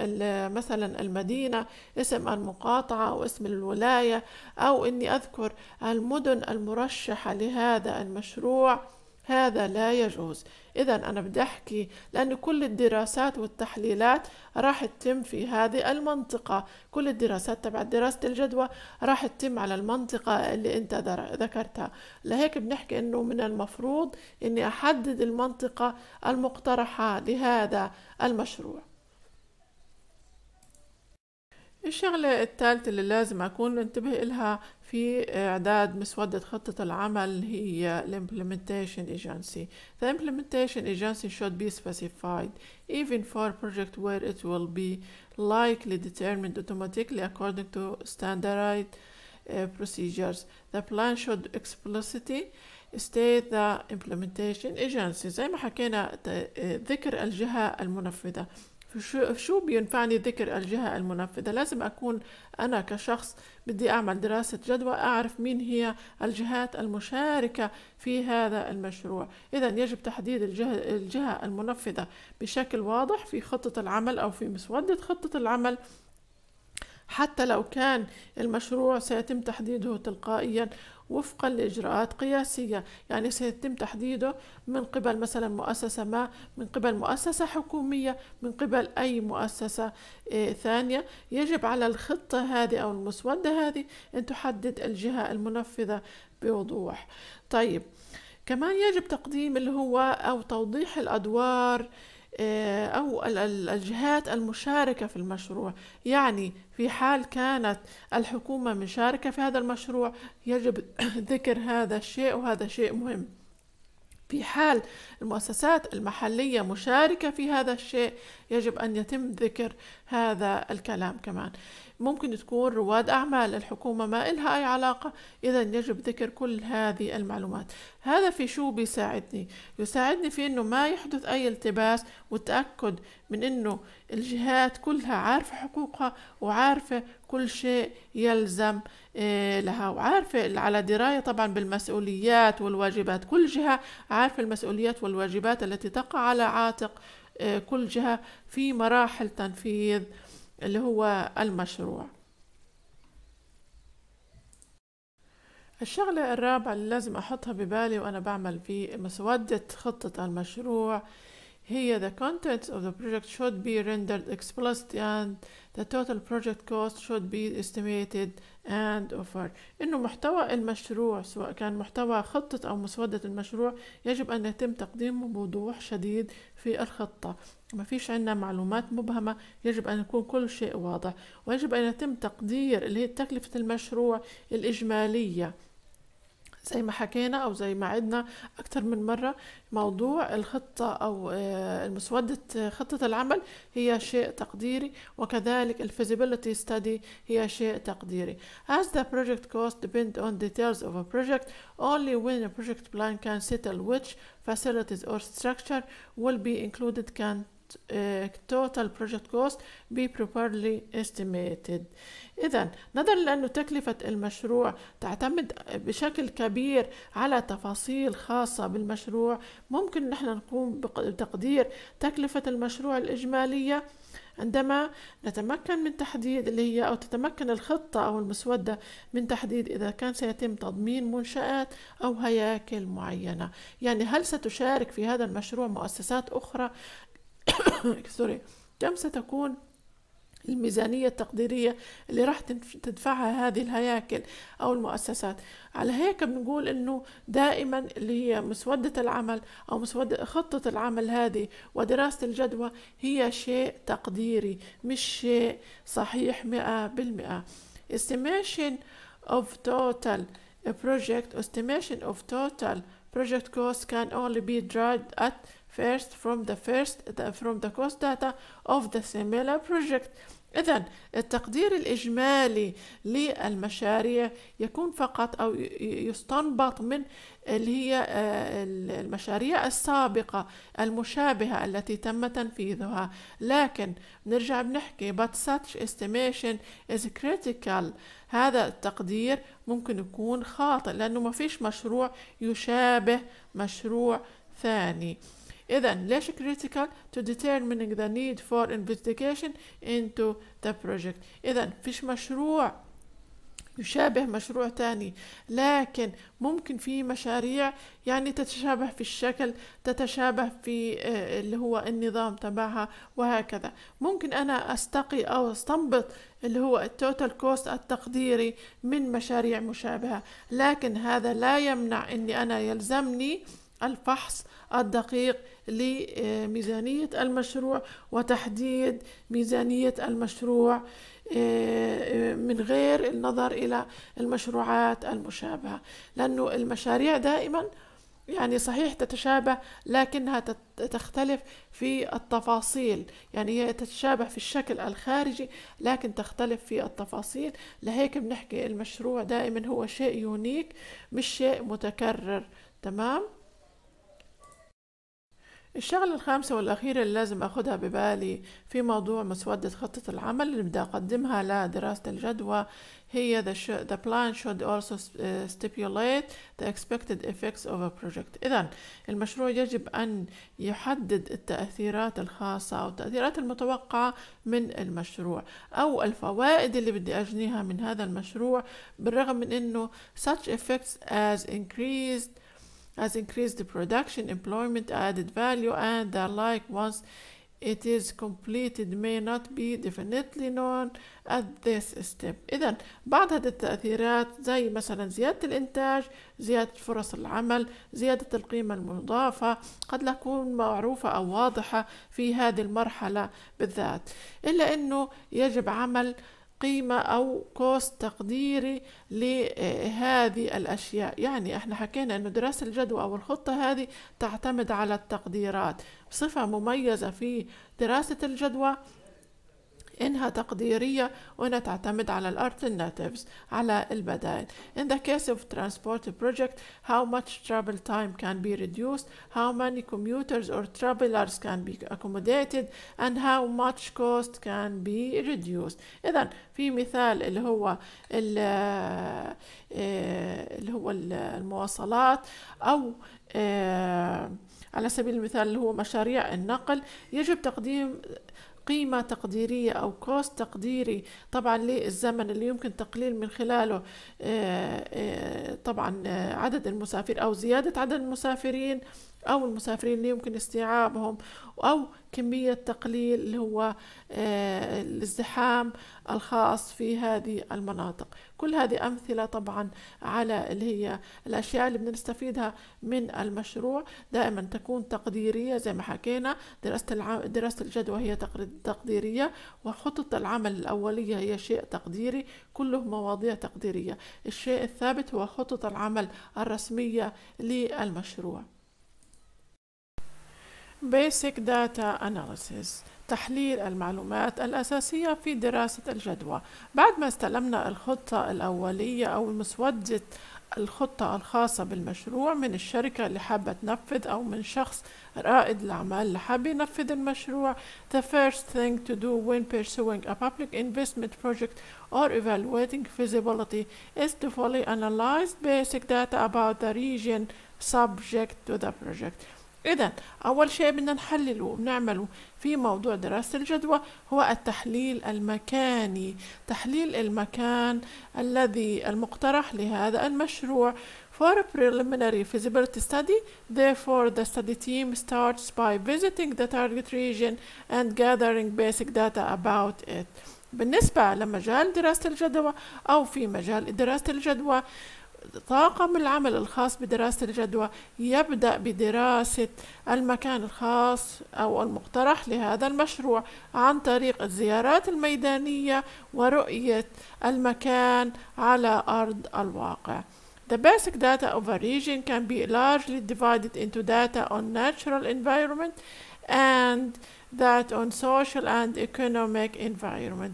مثلا المدينة اسم المقاطعة أو اسم الولاية أو إني أذكر المدن المرشحة لهذا المشروع هذا لا يجوز إذا أنا بدي أحكي لأن كل الدراسات والتحليلات راح تتم في هذه المنطقة كل الدراسات تبع دراسة الجدوى راح تتم على المنطقة اللي أنت ذكرتها لهيك بنحكي أنه من المفروض أني أحدد المنطقة المقترحة لهذا المشروع الشغلة الثالثة اللي لازم أكون انتبه إلها في إعداد مسودة خطة العمل هي الـ Implementation Agency. The Implementation Agency should be specified even for project where it will be likely determined automatically according to standardized uh, procedures. The plan should explicitly state the implementation agency. زي ما حكينا ذكر الجهة المنفذة. شو بينفعني ذكر الجهة المنفذة لازم أكون أنا كشخص بدي أعمل دراسة جدوى أعرف مين هي الجهات المشاركة في هذا المشروع إذا يجب تحديد الجهة, الجهة المنفذة بشكل واضح في خطة العمل أو في مسودة خطة العمل حتى لو كان المشروع سيتم تحديده تلقائيا وفقا لإجراءات قياسية يعني سيتم تحديده من قبل مثلا مؤسسة ما من قبل مؤسسة حكومية من قبل أي مؤسسة إيه، ثانية يجب على الخطة هذه أو المسودة هذه أن تحدد الجهة المنفذة بوضوح طيب كمان يجب تقديم اللي هو أو توضيح الأدوار آه، أو الجهات المشاركة في المشروع يعني في حال كانت الحكومة مشاركة في هذا المشروع يجب <coughs> ذكر هذا الشيء وهذا شيء مهم في حال المؤسسات المحلية مشاركة في هذا الشيء يجب أن يتم ذكر هذا الكلام كمان ممكن تكون رواد أعمال الحكومة ما إلها أي علاقة إذا يجب ذكر كل هذه المعلومات هذا في شو بيساعدني يساعدني في أنه ما يحدث أي التباس والتأكد من أنه الجهات كلها عارفة حقوقها وعارفة كل شيء يلزم آه، لها وعارفة على دراية طبعا بالمسؤوليات والواجبات كل جهة عارفة المسؤوليات والواجبات التي تقع على عاتق آه، كل جهة في مراحل تنفيذ اللي هو المشروع الشغلة الرابعة اللي لازم أحطها ببالي وأنا بعمل في مسودة خطة المشروع here the contents of the project should be rendered explicit and the total project cost should be estimated and offered انه محتوى المشروع سواء كان محتوى خطة او مسودة المشروع يجب ان يتم تقديمه بوضوح شديد في الخطة ما فيش عندنا معلومات مبهمة يجب أن يكون كل شيء واضح ويجب أن يتم تقدير اللي هي تكلفة المشروع الإجمالية زي ما حكينا او زي ما عدنا اكتر من مره موضوع الخطه او المسوده خطه العمل هي شيء تقديري وكذلك الفيزيبيليتي ستدي هي شيء تقديري as the project cost depend on details of a project only when a project plan can settle which facilities or structure will be included can Eh, total project cost be properly estimated إذا نظرا لأنه تكلفة المشروع تعتمد بشكل كبير على تفاصيل خاصة بالمشروع ممكن نحن نقوم بتقدير تكلفة المشروع الإجمالية عندما نتمكن من تحديد اللي هي أو تتمكن الخطة أو المسودة من تحديد إذا كان سيتم تضمين منشآت أو هياكل معينة يعني هل ستشارك في هذا المشروع مؤسسات أخرى سوري <coughs> كم ستكون الميزانية التقديرية اللي راح تدفعها هذه الهياكل أو المؤسسات على هيك بنقول أنه دائما اللي هي مسودة العمل أو مسودة خطة العمل هذه ودراسة الجدوى هي شيء تقديري مش شيء صحيح مئة بالمئة estimation of total project estimation of total project cost can only be drawn at first from the first from the cost data of the similar project إذا التقدير الإجمالي للمشاريع يكون فقط أو يستنبط من اللي هي آه، المشاريع السابقة المشابهة التي تم تنفيذها لكن نرجع بنحكي but such estimation is critical هذا التقدير ممكن يكون خاطئ لأنه ما فيش مشروع يشابه مشروع ثاني إذا ليش critical to determining the need for investigation into the project إذا فيش مشروع يشابه مشروع تاني لكن ممكن في مشاريع يعني تتشابه في الشكل تتشابه في آه، اللي هو النظام تبعها وهكذا ممكن أنا أستقي أو أستنبط اللي هو التوتال كوست التقديري من مشاريع مشابهة لكن هذا لا يمنع أني أنا يلزمني الفحص الدقيق لميزانية المشروع وتحديد ميزانية المشروع آه، من غير النظر إلى المشروعات المشابهة لأنه المشاريع دائما يعني صحيح تتشابه لكنها تختلف في التفاصيل يعني هي تتشابه في الشكل الخارجي لكن تختلف في التفاصيل لهيك بنحكي المشروع دائما هو شيء يونيك مش شيء متكرر تمام الشغلة الخامسة والأخيرة اللي لازم أخدها ببالي في موضوع مسودة خطة العمل اللي بدي أقدمها لدراسة الجدوى هي the, sh- the plan should also stipulate the expected effects of a project إذا المشروع يجب أن يحدد التأثيرات الخاصة أو التأثيرات المتوقعة من المشروع أو الفوائد اللي بدي أجنيها من هذا المشروع بالرغم من أنه such effects as increased has increased the production, employment, added value, and the like once it is completed may not be definitely known at this step إذا بعض هذه التأثيرات زي مثلا زيادة الإنتاج زيادة فرص العمل زيادة القيمة المضافة قد لا تكون معروفة أو واضحة في هذه المرحلة بالذات إلا أنه يجب عمل قيمة أو كوست تقديري لهذه الأشياء يعني احنا حكينا أنه دراسة الجدوى أو الخطة هذه تعتمد على التقديرات صفة مميزة في دراسة الجدوى إنها تقديرية وإنها تعتمد على ال alternatives على البدائل. In the case of transport project, how much travel time can be reduced, how many commuters or travelers can be accommodated, and how much cost can be reduced. إذا في مثال اللي هو اللي هو المواصلات أو على سبيل المثال اللي هو مشاريع النقل يجب تقديم قيمة تقديرية أو كوست تقديري طبعا للزمن اللي يمكن تقليل من خلاله آه، آه، طبعا آه، عدد المسافر أو زيادة عدد المسافرين أو المسافرين اللي يمكن استيعابهم أو كمية تقليل اللي هو آه، الازدحام الخاص في هذه المناطق كل هذه أمثلة طبعا على اللي هي الأشياء اللي بنستفيدها من المشروع دائما تكون تقديرية زي ما حكينا دراسة, العم... دراسة الجدوى هي تقديرية وخطط العمل الأولية هي شيء تقديري كله مواضيع تقديرية الشيء الثابت هو خطط العمل الرسمية للمشروع Basic Data Analysis تحليل المعلومات الأساسية في دراسة الجدوى بعد ما استلمنا الخطة الأولية أو مسودة الخطة الخاصة بالمشروع من الشركة اللي حابة تنفذ أو من شخص رائد الأعمال اللي حاب ينفذ المشروع the first thing to do when pursuing a public investment project or evaluating feasibility is to fully analyze basic data about the region subject to the project إذا أول شيء بدنا نحلله وبنعمله في موضوع دراسة الجدوى هو التحليل المكاني تحليل المكان الذي المقترح لهذا المشروع For a preliminary feasibility study, therefore the study team starts by visiting the target region and gathering basic data about it. بالنسبة لمجال دراسة الجدوى أو في مجال دراسة الجدوى طاقم العمل الخاص بدراسة الجدوى يبدأ بدراسة المكان الخاص أو المقترح لهذا المشروع عن طريق الزيارات الميدانية ورؤية المكان على أرض الواقع. The basic data of a region can be largely divided into data on natural environment and that on social and economic environment.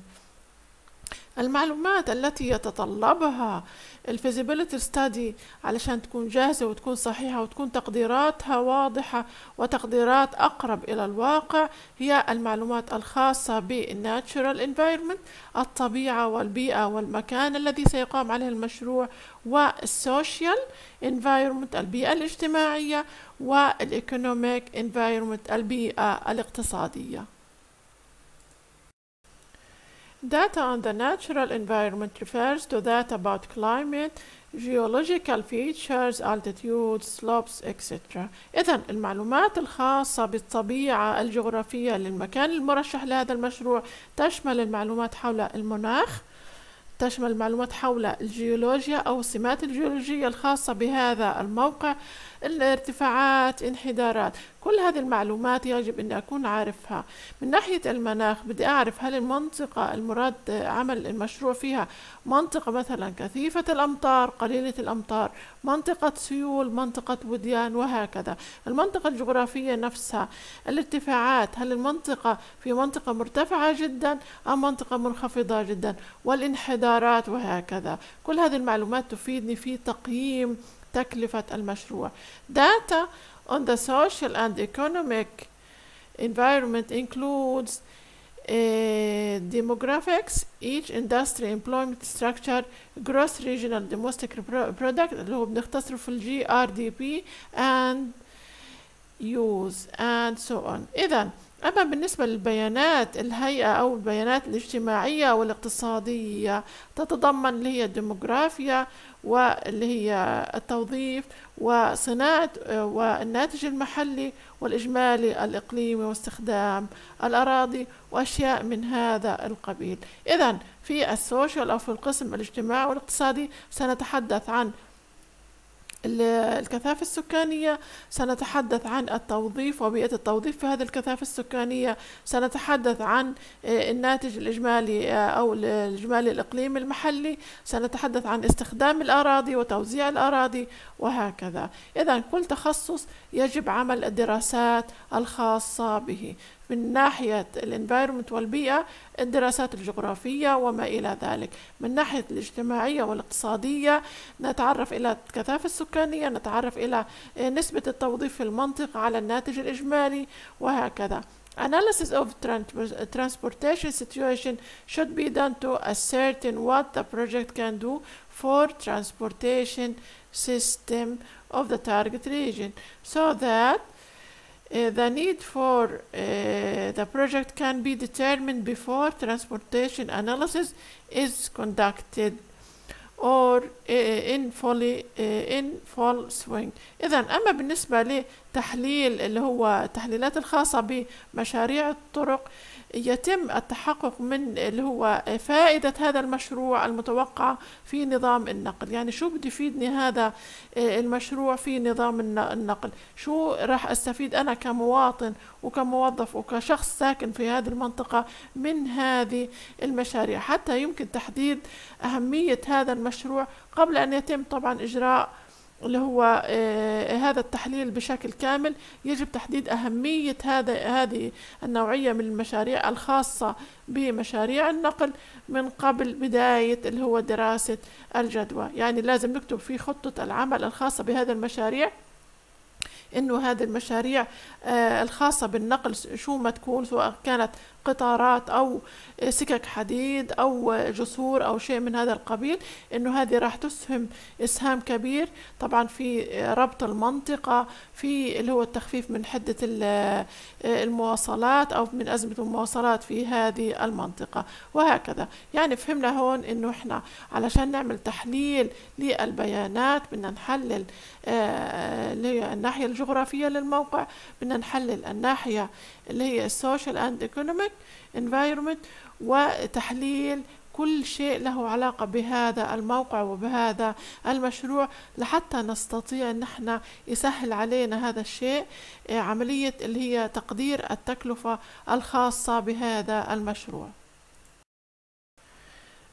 المعلومات التي يتطلبها الفيزيبيليتي ستادي علشان تكون جاهزة وتكون صحيحة وتكون تقديراتها واضحة وتقديرات أقرب إلى الواقع هي المعلومات الخاصة بالناتشورال انفايرمنت الطبيعة والبيئة والمكان الذي سيقام عليه المشروع والسوشيال انفايرمنت البيئة الاجتماعية والايكونوميك انفايرمنت البيئة الاقتصادية Data on the natural environment refers to data about climate, geological features, altitudes, slopes, etc. إذا المعلومات الخاصة بالطبيعة الجغرافية للمكان المرشح لهذا المشروع تشمل المعلومات حول المناخ، تشمل معلومات حول الجيولوجيا أو السمات الجيولوجية الخاصة بهذا الموقع الارتفاعات انحدارات كل هذه المعلومات يجب أن أكون عارفها من ناحية المناخ بدي أعرف هل المنطقة المراد عمل المشروع فيها منطقة مثلا كثيفة الأمطار قليلة الأمطار منطقة سيول منطقة وديان وهكذا المنطقة الجغرافية نفسها الارتفاعات هل المنطقة في منطقة مرتفعة جدا أم منطقة منخفضة جدا والانحدارات وهكذا كل هذه المعلومات تفيدني في تقييم تكلفة المشروع data on the social and economic environment includes uh, demographics each industry employment structure gross regional domestic product اللي هو بنختصره في الجي ار دي بي and use and so on إذا أما بالنسبة للبيانات الهيئة أو البيانات الاجتماعية والاقتصادية تتضمن اللي هي الديموغرافيا واللي هي التوظيف وصناعة والناتج المحلي والإجمالي الإقليمي واستخدام الأراضي وأشياء من هذا القبيل إذا في السوشيال أو في القسم الاجتماعي والاقتصادي سنتحدث عن الكثافة السكانية سنتحدث عن التوظيف وبيئة التوظيف في هذه الكثافة السكانية سنتحدث عن آه، الناتج الإجمالي آه، أو الإجمالي الإقليمي المحلي سنتحدث عن استخدام الأراضي وتوزيع الأراضي وهكذا إذا كل تخصص يجب عمل الدراسات الخاصة به من ناحية الانفايرمنت والبيئة الدراسات الجغرافية وما إلى ذلك من ناحية الاجتماعية والاقتصادية نتعرف إلى الكثافة السكانية نتعرف إلى نسبة التوظيف في المنطقة على الناتج الإجمالي وهكذا analysis of transportation situation should be done to ascertain what the project can do for transportation system of the target region so that the need for uh, the project can be determined before transportation analysis is conducted or uh, in fully in full swing اذا اما بالنسبه لتحليل اللي هو التحليلات الخاصه بمشاريع الطرق يتم التحقق من اللي هو فائدة هذا المشروع المتوقع في نظام النقل يعني شو بده يفيدني هذا آه، المشروع في نظام النقل شو راح أستفيد أنا كمواطن وكموظف وكشخص ساكن في هذه المنطقة من هذه المشاريع حتى يمكن تحديد أهمية هذا المشروع قبل أن يتم طبعا إجراء اللي هو آه، هذا التحليل بشكل كامل يجب تحديد أهمية هذا هذه النوعية من المشاريع الخاصة بمشاريع النقل من قبل بداية اللي هو دراسة الجدوى يعني لازم نكتب في خطة العمل الخاصة بهذه المشاريع انه هذه المشاريع آه، الخاصه بالنقل شو ما تكون سواء كانت قطارات او سكك حديد او جسور او شيء من هذا القبيل انه هذه راح تسهم اسهام كبير طبعا في ربط المنطقه في اللي هو التخفيف من حده آه، المواصلات او من ازمه المواصلات في هذه المنطقه وهكذا يعني فهمنا هون انه احنا علشان نعمل تحليل للبيانات بدنا نحلل الناحيه آه، الجغرافية للموقع بدنا نحلل الناحية اللي هي السوشيال اند ايكونوميك انفايرمنت وتحليل كل شيء له علاقة بهذا الموقع وبهذا المشروع لحتى نستطيع أن احنا يسهل علينا هذا الشيء إيه، عملية اللي هي تقدير التكلفة الخاصة بهذا المشروع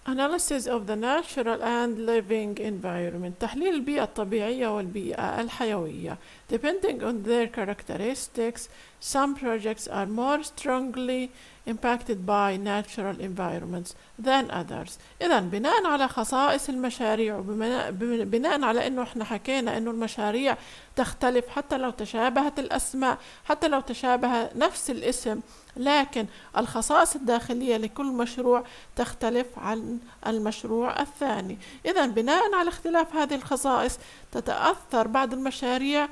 Analysis of the natural and living environment تحليل البيئة الطبيعية والبيئة الحيوية Depending on their characteristics, some projects are more strongly impacted by natural environments than others إذا بناء على خصائص المشاريع وبناء على أنه إحنا حكينا أنه المشاريع تختلف حتى لو تشابهت الأسماء حتى لو تشابه نفس الاسم لكن الخصائص الداخلية لكل مشروع تختلف عن المشروع الثاني إذا بناء على اختلاف هذه الخصائص تتأثر بعض المشاريع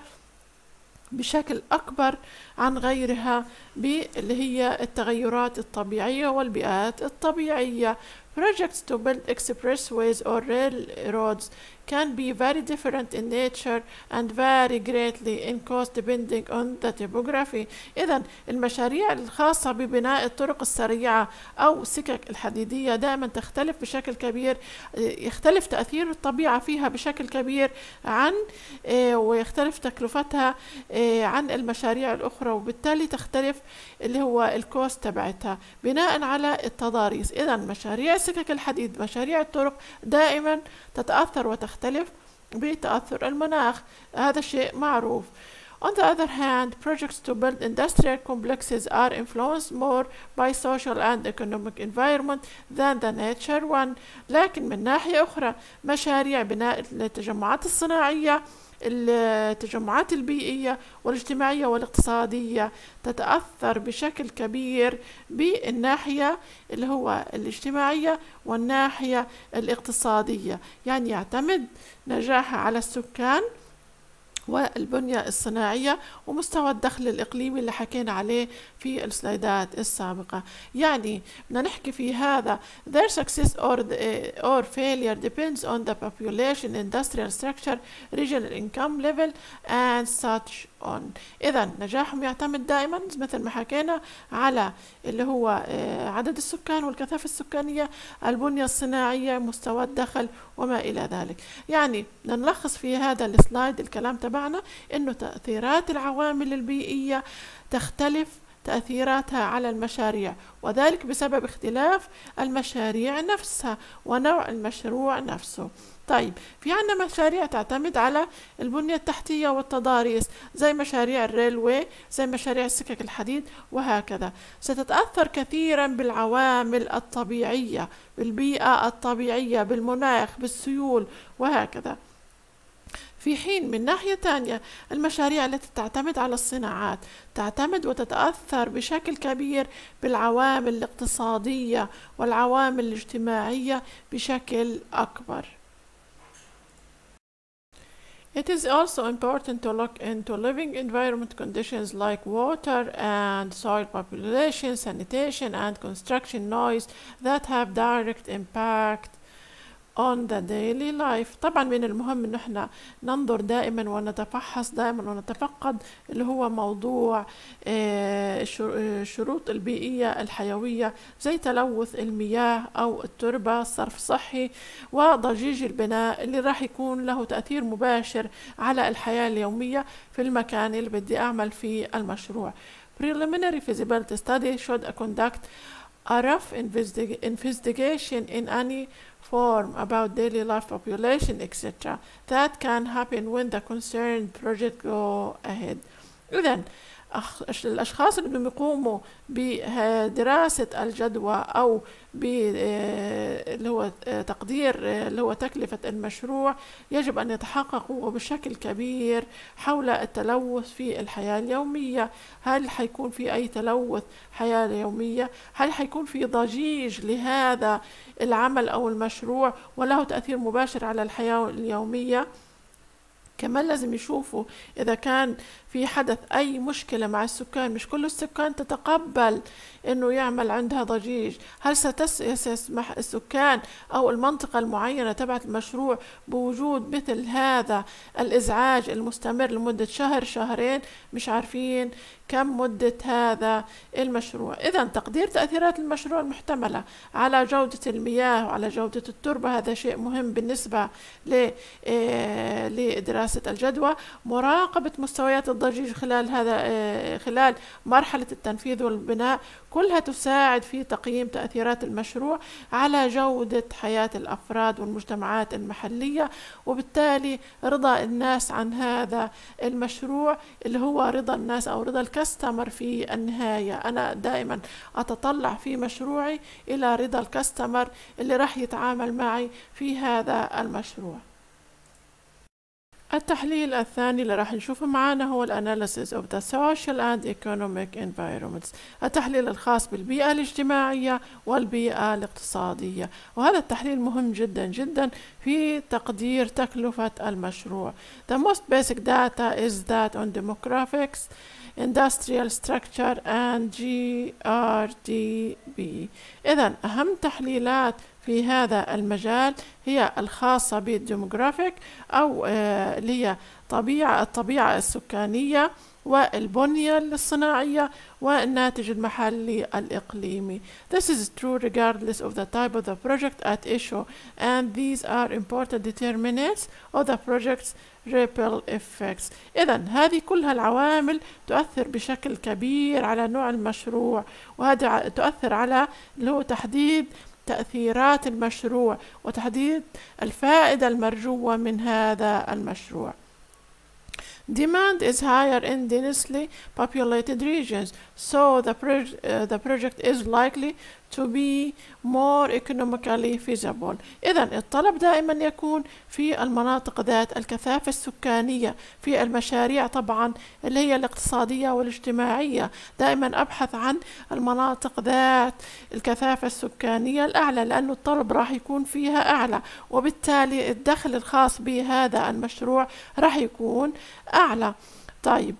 بشكل أكبر عن غيرها باللي هي التغيرات الطبيعية والبيئات الطبيعية projects to build expressways or railroads can be very different in nature and vary greatly in cost depending on the topography إذا المشاريع الخاصة ببناء الطرق السريعة أو السكك الحديدية دائما تختلف بشكل كبير يختلف تأثير الطبيعة فيها بشكل كبير عن آه، ويختلف تكلفتها آه، عن المشاريع الأخرى وبالتالي تختلف اللي هو الكوست تبعتها بناء على التضاريس إذا مشاريع السكك الحديد مشاريع الطرق دائما تتأثر وتختلف بتأثر المناخ هذا شيء معروف On the other hand, projects to build industrial complexes are influenced more by social and economic environment than the nature one. لكن من ناحية أخرى مشاريع بناء التجمعات الصناعية التجمعات البيئية والاجتماعية والاقتصادية تتأثر بشكل كبير بالناحية اللي هو الاجتماعية والناحية الاقتصادية يعني يعتمد نجاحها على السكان والبنية الصناعية ومستوى الدخل الإقليمي اللي حكينا عليه في السلايدات السابقة يعني بدنا نحكي في هذا their success or, the, or failure depends on the population industrial structure regional income level and such on إذا نجاحهم يعتمد دائما مثل ما حكينا على اللي هو آه، عدد السكان والكثافة السكانية البنية الصناعية مستوى الدخل وما إلى ذلك يعني نلخص في هذا السلايد الكلام تبعنا أنه تأثيرات العوامل البيئية تختلف تأثيراتها على المشاريع وذلك بسبب اختلاف المشاريع نفسها ونوع المشروع نفسه طيب في عنا مشاريع تعتمد على البنية التحتية والتضاريس زي مشاريع الريلوي زي مشاريع السكك الحديد وهكذا ستتأثر كثيرا بالعوامل الطبيعية بالبيئة الطبيعية بالمناخ بالسيول وهكذا في حين من ناحية تانية المشاريع التي تعتمد على الصناعات تعتمد وتتأثر بشكل كبير بالعوامل الاقتصادية والعوامل الاجتماعية بشكل أكبر It is also important to look into living environment conditions like water and soil population, sanitation, and construction noise that have direct impact on the daily life طبعا من المهم أن احنا ننظر دائما ونتفحص دائما ونتفقد اللي هو موضوع آه، الشروط آه، البيئية الحيوية زي تلوث المياه أو التربة صرف صحي وضجيج البناء اللي راح يكون له تأثير مباشر على الحياة اليومية في المكان اللي بدي أعمل فيه المشروع preliminary feasibility study should conduct a rough investigation in any about daily life population, etc. That can happen when the concerned project go ahead. Then الأشخاص اللي بدهم يقوموا بدراسة الجدوى أو آه، اللي هو آه، تقدير آه، اللي هو تكلفة المشروع يجب أن يتحققوا بشكل كبير حول التلوث في الحياة اليومية هل حيكون في أي تلوث حياة يومية هل حيكون في ضجيج لهذا العمل أو المشروع وله تأثير مباشر على الحياة اليومية كمان لازم يشوفوا إذا كان في حدث أي مشكلة مع السكان مش كل السكان تتقبل أنه يعمل عندها ضجيج هل سيسمح السكان أو المنطقة المعينة تبعت المشروع بوجود مثل هذا الإزعاج المستمر لمدة شهر شهرين مش عارفين كم مدة هذا المشروع إذا تقدير تأثيرات المشروع المحتملة على جودة المياه وعلى جودة التربة هذا شيء مهم بالنسبة إيه، لدراسة الجدوى مراقبة مستويات الضجيج الضجيج خلال هذا آه، خلال مرحلة التنفيذ والبناء كلها تساعد في تقييم تأثيرات المشروع على جودة حياة الأفراد والمجتمعات المحلية وبالتالي رضا الناس عن هذا المشروع اللي هو رضا الناس أو رضا الكاستمر في النهاية أنا دائما أتطلع في مشروعي إلى رضا الكاستمر اللي راح يتعامل معي في هذا المشروع التحليل الثاني اللي راح نشوفه معانا هو الاناليسيس اوف ذا social and economic environments التحليل الخاص بالبيئة الاجتماعية والبيئة الاقتصادية وهذا التحليل مهم جدا جدا في تقدير تكلفة المشروع The most basic data is that on demographics industrial structure and GRDP إذا أهم تحليلات في هذا المجال هي الخاصة بالديموغرافيك أو آه، اللي هي طبيعة الطبيعة السكانية والبنية الصناعية والناتج المحلي الإقليمي. This is true regardless of the type of the project at issue and these are important determinants of the project's ripple effects. إذا هذه كلها العوامل تؤثر بشكل كبير على نوع المشروع وهذا تؤثر على اللي هو تحديد تأثيرات المشروع وتحديد الفائدة المرجوة من هذا المشروع. Demand is higher in densely populated regions, so the, proj uh, the project is likely to be more economically feasible إذا الطلب دائما يكون في المناطق ذات الكثافة السكانية في المشاريع طبعا اللي هي الاقتصادية والاجتماعية دائما أبحث عن المناطق ذات الكثافة السكانية الأعلى لأنه الطلب راح يكون فيها أعلى وبالتالي الدخل الخاص بهذا المشروع راح يكون أعلى طيب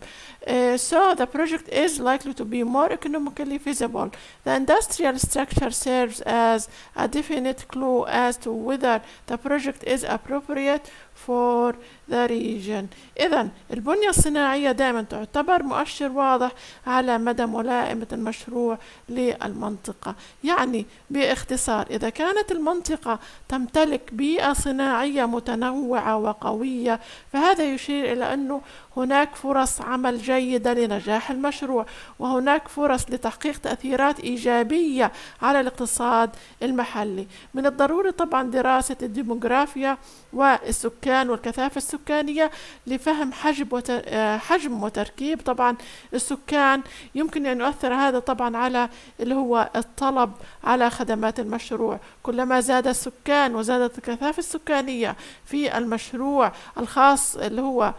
Uh, so the project is likely to be more economically feasible. The industrial structure serves as a definite clue as to whether the project is appropriate for the region. إذا البنية الصناعية دائما تعتبر مؤشر واضح على مدى ملائمة المشروع للمنطقة. يعني باختصار إذا كانت المنطقة تمتلك بيئة صناعية متنوعة وقوية فهذا يشير إلى أنه هناك فرص عمل جيدة جيدة لنجاح المشروع وهناك فرص لتحقيق تأثيرات إيجابية على الاقتصاد المحلي من الضروري طبعا دراسة الديموغرافيا والسكان والكثافة السكانية لفهم حجم, وتر... آه، حجم وتركيب طبعا السكان يمكن أن يؤثر هذا طبعا على اللي هو الطلب على خدمات المشروع كلما زاد السكان وزادت الكثافة السكانية في المشروع الخاص اللي هو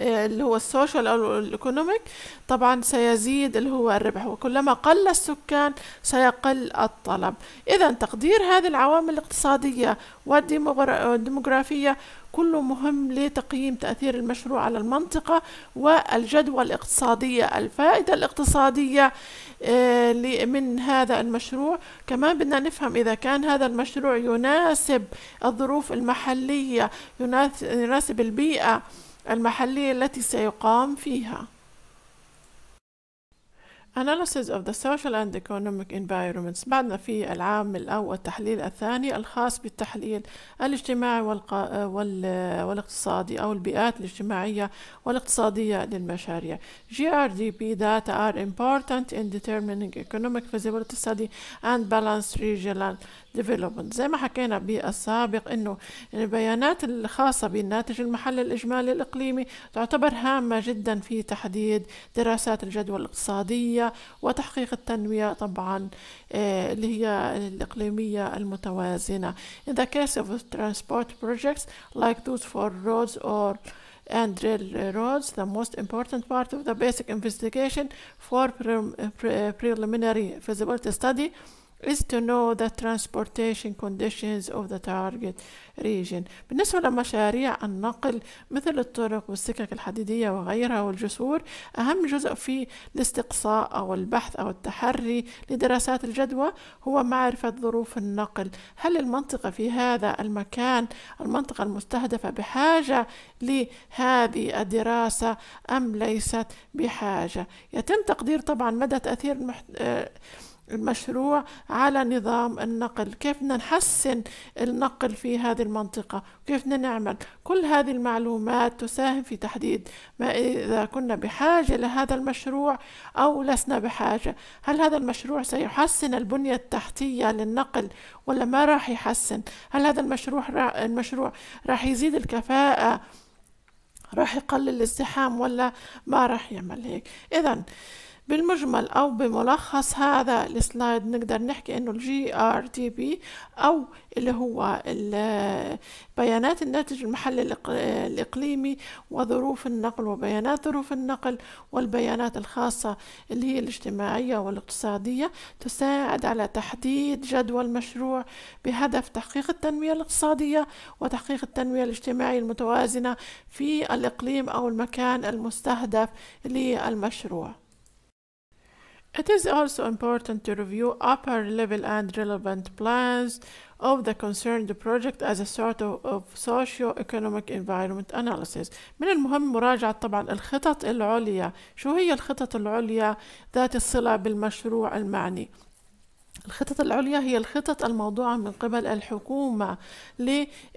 اللي هو السوشيال أو الإيكونوميك طبعا سيزيد اللي هو الربح وكلما قل السكان سيقل الطلب إذا تقدير هذه العوامل الاقتصادية والديموغرافية كله مهم لتقييم تأثير المشروع على المنطقة والجدوى الاقتصادية الفائدة الاقتصادية آه، من هذا المشروع كمان بدنا نفهم إذا كان هذا المشروع يناسب الظروف المحلية يناسب البيئة المحلية التي سيقام فيها Analysis of the Social and Economic Environments بعدنا في العام الأول التحليل الثاني الخاص بالتحليل الاجتماعي والقا... وال... والاقتصادي أو البيئات الاجتماعية والاقتصادية للمشاريع GRDP data are important in determining economic feasibility study and balanced regional development زي ما حكينا بالسابق أنه البيانات الخاصة بالناتج المحلي الإجمالي الإقليمي تعتبر هامة جدا في تحديد دراسات الجدوى الاقتصادية وتحقيق التنمية طبعا اللي هي الإقليمية المتوازنة in the case of transport projects like those for roads or and railroads the most important part of the basic investigation for pre preliminary feasibility study is to know the transportation conditions of the target region بالنسبة لمشاريع النقل مثل الطرق والسكك الحديدية وغيرها والجسور أهم جزء في الاستقصاء أو البحث أو التحري لدراسات الجدوى هو معرفة ظروف النقل هل المنطقة في هذا المكان المنطقة المستهدفة بحاجة لهذه الدراسة أم ليست بحاجة يتم تقدير طبعا مدى تأثير المحت... آه، المشروع على نظام النقل كيف بدنا نحسن النقل في هذه المنطقة وكيف بدنا نعمل كل هذه المعلومات تساهم في تحديد ما إذا كنا بحاجة لهذا المشروع أو لسنا بحاجة هل هذا المشروع سيحسن البنية التحتية للنقل ولا ما راح يحسن هل هذا المشروع المشروع راح يزيد الكفاءة راح يقلل الازدحام ولا ما راح يعمل هيك اذا بالمجمل أو بملخص هذا السلايد نقدر نحكي إنه الجي ار دي بي أو اللي هو بيانات الناتج المحلي الإقليمي وظروف النقل وبيانات ظروف النقل والبيانات الخاصة اللي هي الاجتماعية والاقتصادية تساعد على تحديد جدوى المشروع بهدف تحقيق التنمية الاقتصادية وتحقيق التنمية الاجتماعية المتوازنة في الإقليم أو المكان المستهدف للمشروع It is also important to review upper level and relevant plans of the concerned project as a sort of, of socio-economic environment analysis من المهم مراجعة طبعا الخطط العليا شو هي الخطط العليا ذات الصلة بالمشروع المعني الخطط العليا هي الخطط الموضوعة من قبل الحكومة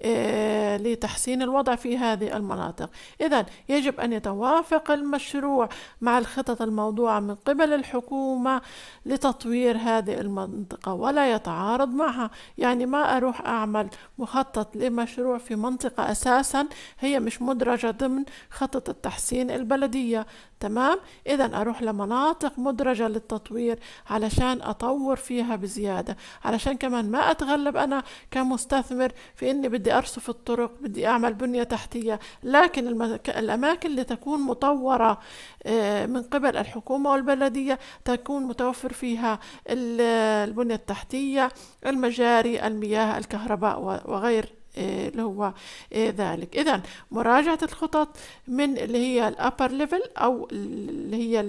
آه، لتحسين الوضع في هذه المناطق إذا يجب أن يتوافق المشروع مع الخطط الموضوعة من قبل الحكومة لتطوير هذه المنطقة ولا يتعارض معها يعني ما أروح أعمل مخطط لمشروع في منطقة أساسا هي مش مدرجة ضمن خطط التحسين البلدية تمام اذا اروح لمناطق مدرجة للتطوير علشان اطور فيها بزيادة علشان كمان ما اتغلب انا كمستثمر في اني بدي ارصف الطرق بدي اعمل بنية تحتية لكن المك... الاماكن اللي تكون مطورة آه، من قبل الحكومة والبلدية تكون متوفر فيها البنية التحتية المجاري المياه الكهرباء وغير إيه، اللي هو إيه ذلك إذا مراجعة الخطط من اللي هي الأبر ليفل أو اللي هي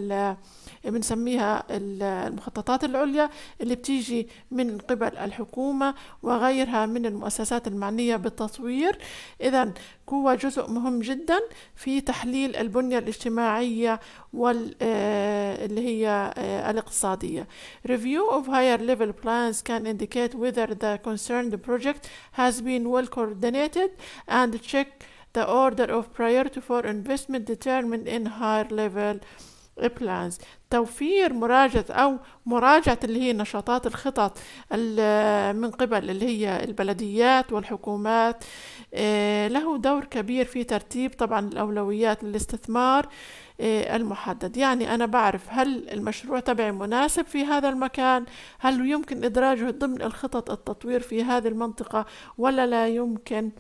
بنسميها المخططات العليا اللي بتيجي من قبل الحكومة وغيرها من المؤسسات المعنية بالتطوير إذا هو جزء مهم جدا في تحليل البنية الاجتماعية واللي هي الاقتصادية. Review of higher level plans can indicate whether the concerned project has been well coordinated and check the order of priority for investment determined in higher level بلانز توفير مراجعة أو مراجعة اللي هي نشاطات الخطط من قبل اللي هي البلديات والحكومات آه، له دور كبير في ترتيب طبعا الأولويات للاستثمار آه، المحدد يعني أنا بعرف هل المشروع تبعي مناسب في هذا المكان هل يمكن إدراجه ضمن الخطط التطوير في هذه المنطقة ولا لا يمكن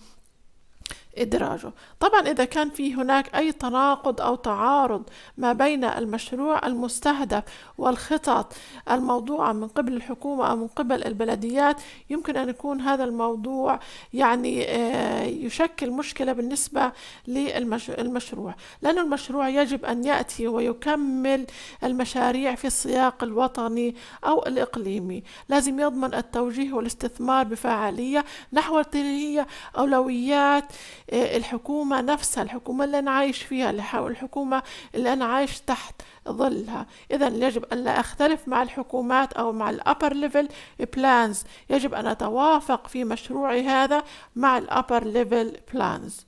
إدراجه طبعا إذا كان في هناك أي تناقض أو تعارض ما بين المشروع المستهدف والخطط الموضوعة من قبل الحكومة أو من قبل البلديات يمكن أن يكون هذا الموضوع يعني آه، يشكل مشكلة بالنسبة للمشروع لأن المشروع يجب أن يأتي ويكمل المشاريع في السياق الوطني أو الإقليمي لازم يضمن التوجيه والاستثمار بفعالية نحو تلك هي أولويات الحكومة نفسها الحكومة اللي أنا عايش فيها الحكومة اللي أنا عايش تحت ظلها إذا يجب أن لا أختلف مع الحكومات أو مع الأبر ليفل بلانز يجب أن أتوافق في مشروعي هذا مع الأبر ليفل بلانز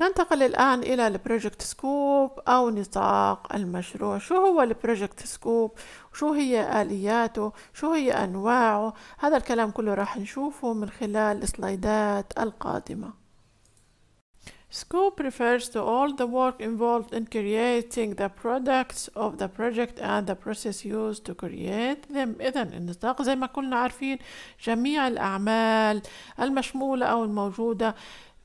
ننتقل الآن إلى البروجكت سكوب أو نطاق المشروع شو هو البروجكت سكوب شو هي آلياته شو هي أنواعه هذا الكلام كله راح نشوفه من خلال السلايدات القادمة Scope refers to all the work involved in creating the products of the project and the process used to create them. إذا النطاق زي ما كلنا عارفين جميع الأعمال المشمولة أو الموجودة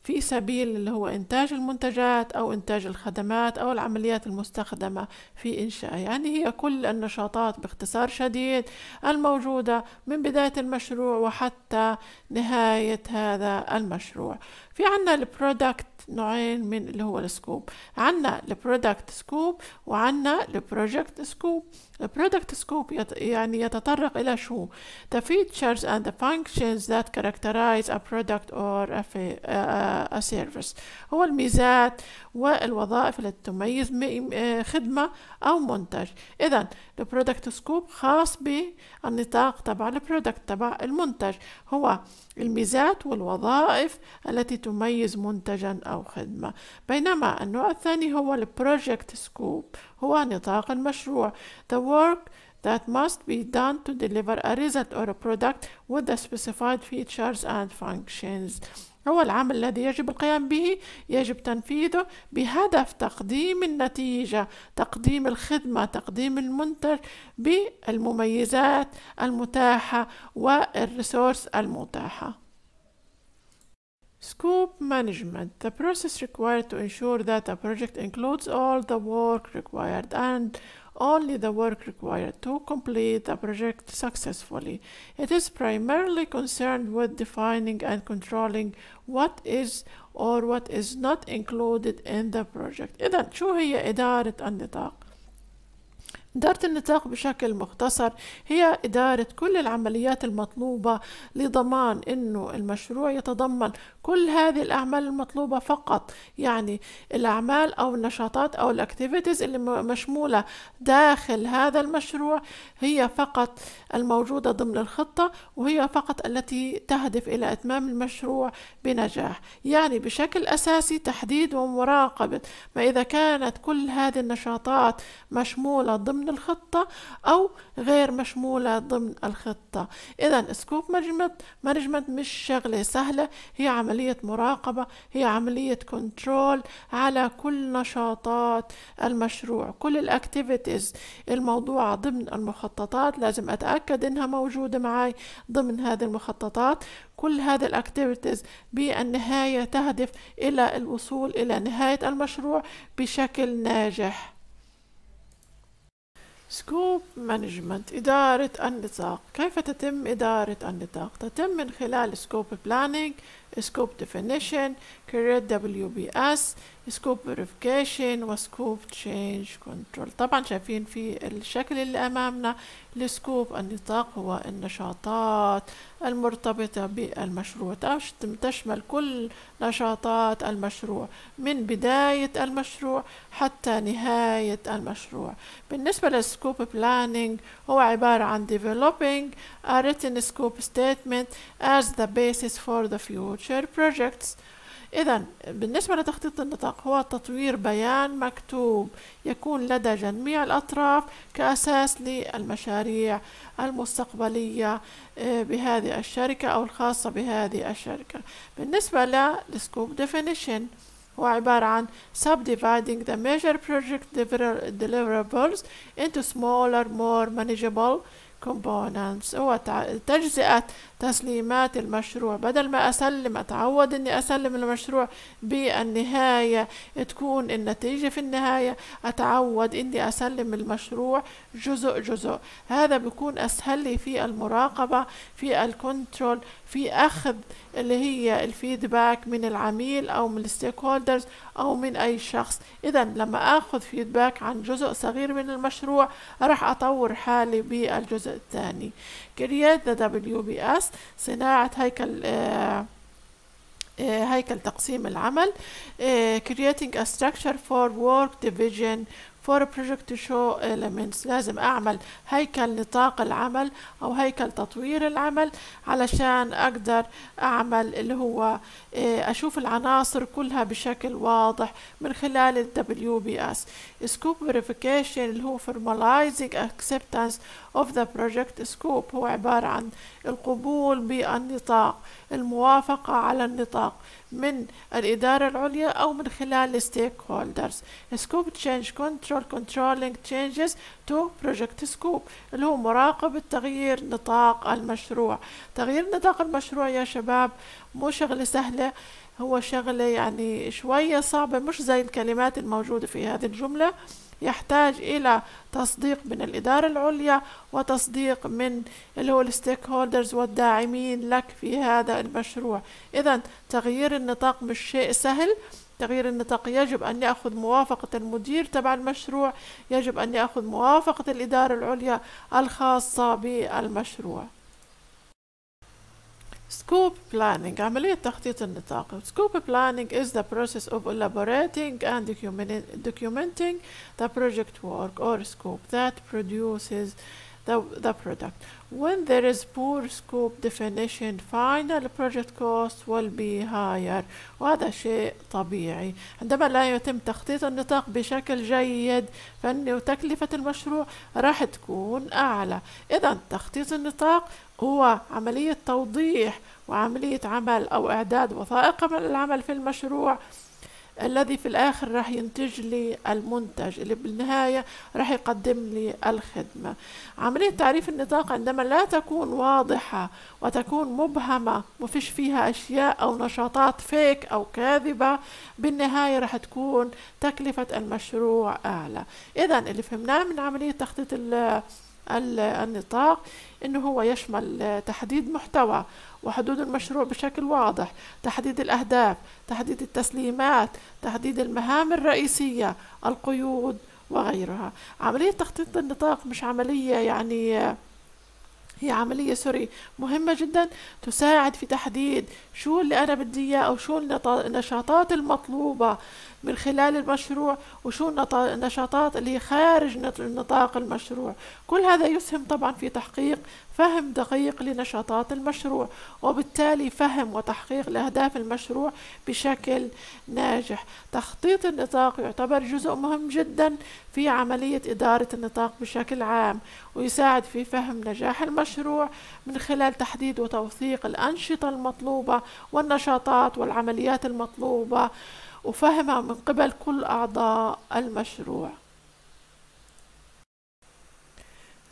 في سبيل اللي هو إنتاج المنتجات أو إنتاج الخدمات أو العمليات المستخدمة في إنشاء يعني هي كل النشاطات باختصار شديد الموجودة من بداية المشروع وحتى نهاية هذا المشروع في عنا البرودكت نوعين من اللي هو السكوب عنا البرودكت سكوب وعنا البروجكت سكوب البرودكت سكوب يت يعني يتطرق إلى شو the features and the functions that characterize a product or a, a, a service هو الميزات والوظائف التي تميز آه، خدمة أو منتج إذا البرودكت سكوب خاص بالنطاق تبع البرودكت تبع المنتج هو الميزات والوظائف التي تميز منتجا أو خدمة بينما النوع الثاني هو البروجكت سكوب هو نطاق المشروع the work that must be done to deliver a result or a product with the specified features and functions هو العمل الذي يجب القيام به يجب تنفيذه بهدف تقديم النتيجة تقديم الخدمة تقديم المنتج بالمميزات المتاحة والريسورس المتاحة Scope management. The process required to ensure that a project includes all the work required and only the work required to complete a project successfully. It is primarily concerned with defining and controlling what is or what is not included in the project. إذا شو هي إدارة النطاق؟ إدارة النطاق بشكل مختصر هي إدارة كل العمليات المطلوبة لضمان أنه المشروع يتضمن كل هذه الأعمال المطلوبة فقط يعني الأعمال أو النشاطات أو الأكتيفيتيز اللي مشمولة داخل هذا المشروع هي فقط الموجودة ضمن الخطة وهي فقط التي تهدف إلى إتمام المشروع بنجاح يعني بشكل أساسي تحديد ومراقبة ما إذا كانت كل هذه النشاطات مشمولة ضمن ضمن الخطة أو غير مشمولة ضمن الخطة إذا سكوب مانجمنت مانجمنت مش شغلة سهلة هي عملية مراقبة هي عملية كنترول على كل نشاطات المشروع كل الأكتيفيتيز الموضوعة ضمن المخططات لازم أتأكد إنها موجودة معي ضمن هذه المخططات كل هذه الأكتيفيتيز بالنهاية تهدف إلى الوصول إلى نهاية المشروع بشكل ناجح سكوب مانجمنت إدارة النطاق كيف تتم إدارة النطاق؟ تتم من خلال سكوب بلانينج سكوب ديفينيشن create WBS scope verification وسكوب change control طبعا شايفين في الشكل اللي أمامنا السكوب النطاق هو النشاطات المرتبطة بالمشروع تشمل كل نشاطات المشروع من بداية المشروع حتى نهاية المشروع بالنسبة للسكوب planning هو عبارة عن developing a written scope statement as the basis for the future projects إذا بالنسبة لتخطيط النطاق هو تطوير بيان مكتوب يكون لدى جميع الأطراف كأساس للمشاريع المستقبلية آه، بهذه الشركة أو الخاصة بهذه الشركة بالنسبة للسكوب ديفينيشن هو عبارة عن subdividing the major project deliverables into smaller more manageable components هو تجزئة تسليمات المشروع بدل ما أسلم أتعود أني أسلم المشروع بالنهاية تكون النتيجة في النهاية أتعود أني أسلم المشروع جزء جزء هذا بيكون أسهل لي في المراقبة في الكنترول في أخذ اللي هي الفيدباك من العميل أو من الستيك هولدرز أو من أي شخص إذا لما أخذ فيدباك عن جزء صغير من المشروع راح أطور حالي بالجزء الثاني كريات دبليو بي اس صناعة هيكل آه، آه، هيكل تقسيم العمل آه، creating a structure for work division for project to show elements لازم أعمل هيكل نطاق العمل أو هيكل تطوير العمل علشان أقدر أعمل اللي هو أشوف العناصر كلها بشكل واضح من خلال ال WBS scope verification اللي هو formalizing acceptance of the project scope هو عبارة عن القبول بالنطاق الموافقة على النطاق من الإدارة العليا أو من خلال stakeholders scope change control controlling changes to project scope اللي هو مراقبة تغيير نطاق المشروع تغيير نطاق المشروع يا شباب مو شغلة سهلة هو شغلة يعني شوية صعبة مش زي الكلمات الموجودة في هذه الجملة يحتاج إلى تصديق من الإدارة العليا وتصديق من اللي هو الستيك هولدرز والداعمين لك في هذا المشروع إذا تغيير النطاق مش شيء سهل تغيير النطاق يجب أن يأخذ موافقة المدير تبع المشروع يجب أن يأخذ موافقة الإدارة العليا الخاصة بالمشروع Scope planning عملية تخطيط النطاق Scope planning is the process of elaborating and documenting the project work or scope that produces the, the product when there is poor scope definition final project cost will be higher وهذا شيء طبيعي عندما لا يتم تخطيط النطاق بشكل جيد فإن تكلفة المشروع راح تكون أعلى إذا تخطيط النطاق هو عملية توضيح وعملية عمل أو إعداد وثائق العمل في المشروع الذي في الآخر راح ينتج لي المنتج اللي بالنهاية راح يقدم لي الخدمة عملية تعريف النطاق عندما لا تكون واضحة وتكون مبهمة وفيش فيها أشياء أو نشاطات فيك أو كاذبة بالنهاية راح تكون تكلفة المشروع أعلى إذا اللي فهمناه من عملية تخطيط النطاق أنه هو يشمل تحديد محتوى وحدود المشروع بشكل واضح تحديد الأهداف تحديد التسليمات تحديد المهام الرئيسية القيود وغيرها عملية تخطيط النطاق مش عملية يعني هي عملية سوري مهمة جدا تساعد في تحديد شو اللي أنا بدي إياه أو شو النشاطات المطلوبة من خلال المشروع وشو النشاطات اللي خارج نطاق المشروع كل هذا يسهم طبعا في تحقيق فهم دقيق لنشاطات المشروع وبالتالي فهم وتحقيق لأهداف المشروع بشكل ناجح تخطيط النطاق يعتبر جزء مهم جدا في عملية إدارة النطاق بشكل عام ويساعد في فهم نجاح المشروع من خلال تحديد وتوثيق الأنشطة المطلوبة والنشاطات والعمليات المطلوبة وفهمها من قبل كل أعضاء المشروع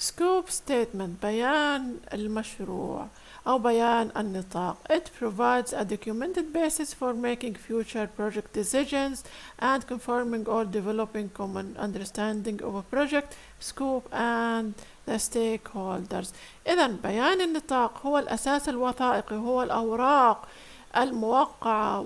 scope statement بيان المشروع أو بيان النطاق it provides a documented basis for making future project decisions and confirming or developing common understanding of a project scope and the stakeholders إذا بيان النطاق هو الأساس الوثائقي هو الأوراق الموقعة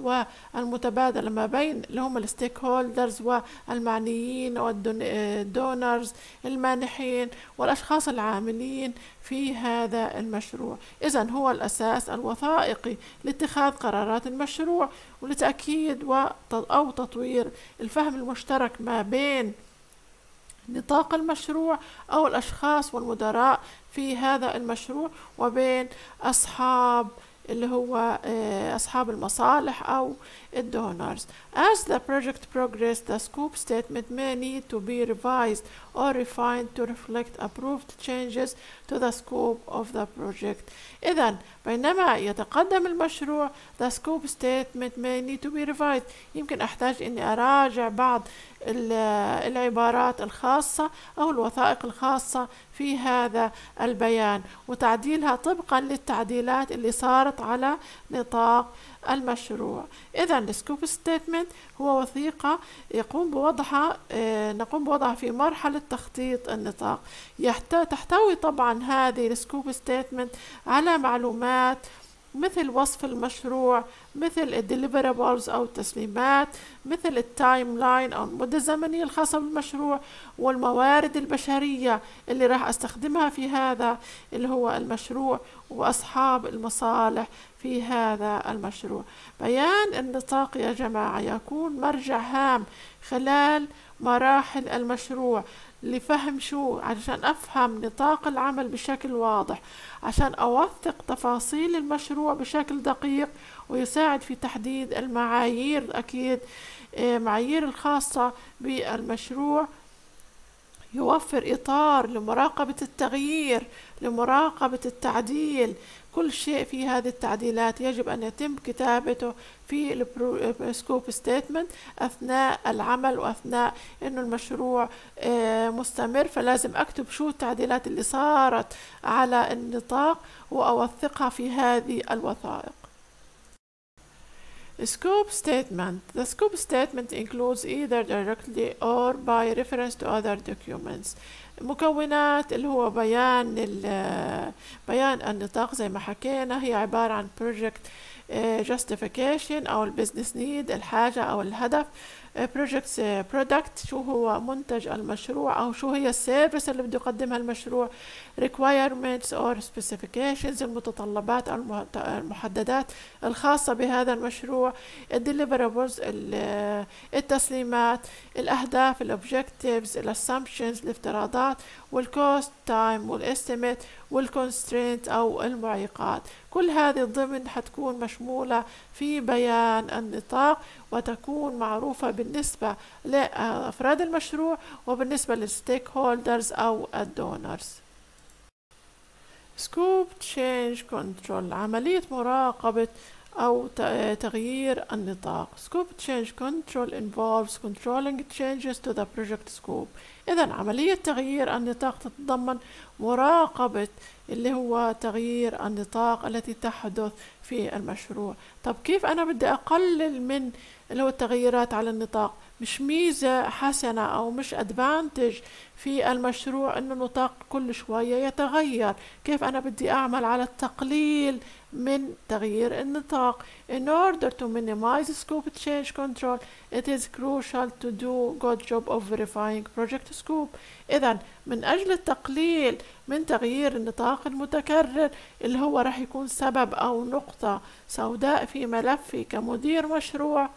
والمتبادلة ما بين اللي هم الستيك هولدرز والمعنيين والدونرز المانحين والأشخاص العاملين في هذا المشروع إذا هو الأساس الوثائقي لاتخاذ قرارات المشروع ولتأكيد أو تطوير الفهم المشترك ما بين نطاق المشروع أو الأشخاص والمدراء في هذا المشروع وبين أصحاب اللي هو أصحاب المصالح أو الدونرز as the project progressed the scope statement may need to be revised or refined to reflect approved changes to the scope of the project إذا بينما يتقدم المشروع the scope statement may need to be revised يمكن أحتاج أني أراجع بعض العبارات الخاصة أو الوثائق الخاصة في هذا البيان وتعديلها طبقا للتعديلات اللي صارت على نطاق المشروع إذا السكوب ستيتمنت هو وثيقة يقوم بوضعها آه، نقوم بوضعها في مرحلة تخطيط النطاق تحتوي طبعا هذه السكوب ستيتمنت على معلومات مثل وصف المشروع مثل الديليفرابلز أو التسليمات مثل التايم لاين أو المدة الزمنية الخاصة بالمشروع والموارد البشرية اللي راح أستخدمها في هذا اللي هو المشروع وأصحاب المصالح في هذا المشروع بيان النطاق يا جماعة يكون مرجع هام خلال مراحل المشروع لفهم شو عشان أفهم نطاق العمل بشكل واضح عشان أوثق تفاصيل المشروع بشكل دقيق ويساعد في تحديد المعايير أكيد آه، معايير الخاصة بالمشروع يوفر إطار لمراقبة التغيير لمراقبة التعديل كل شيء في هذه التعديلات يجب أن يتم كتابته في سكوب ستيتمنت أثناء العمل وأثناء أنه المشروع آه، مستمر فلازم أكتب شو التعديلات اللي صارت على النطاق وأوثقها في هذه الوثائق Scope statement. The scope statement includes either directly or by reference to other documents. مكونات اللي هو بيان بيان النطاق زي ما حكينا هي عبارة عن project eh, justification أو البزنس نيد الحاجة أو الهدف بروجكت آه، برودكت آه، شو هو منتج المشروع أو شو هي السيرفيس اللي بده يقدمها المشروع requirements or specifications المتطلبات المحددات الخاصة بهذا المشروع deliverables آه، التسليمات الأهداف الاوبجكتيفز الاسامبشنز الافتراضات والكوست تايم والاستيميت والكونسترينت أو المعيقات كل هذه الضمن حتكون مشمولة في بيان النطاق وتكون معروفة بالنسبة لأفراد المشروع وبالنسبة للستيك هولدرز أو الدونرز سكوب تشينج كنترول عملية مراقبة أو تغيير النطاق Scope Change Control involves controlling changes to the project scope إذا عملية تغيير النطاق تتضمن مراقبة اللي هو تغيير النطاق التي تحدث في المشروع طب كيف أنا بدي أقلل من اللي هو التغييرات على النطاق مش ميزة حسنة أو مش أدفانتج في المشروع أنه النطاق كل شوية يتغير كيف أنا بدي أعمل على التقليل من تغيير النطاق in order to minimize scope change control it is crucial to do good job of verifying project scope إذا من أجل التقليل من تغيير النطاق المتكرر اللي هو راح يكون سبب أو نقطة سوداء في ملفي كمدير مشروع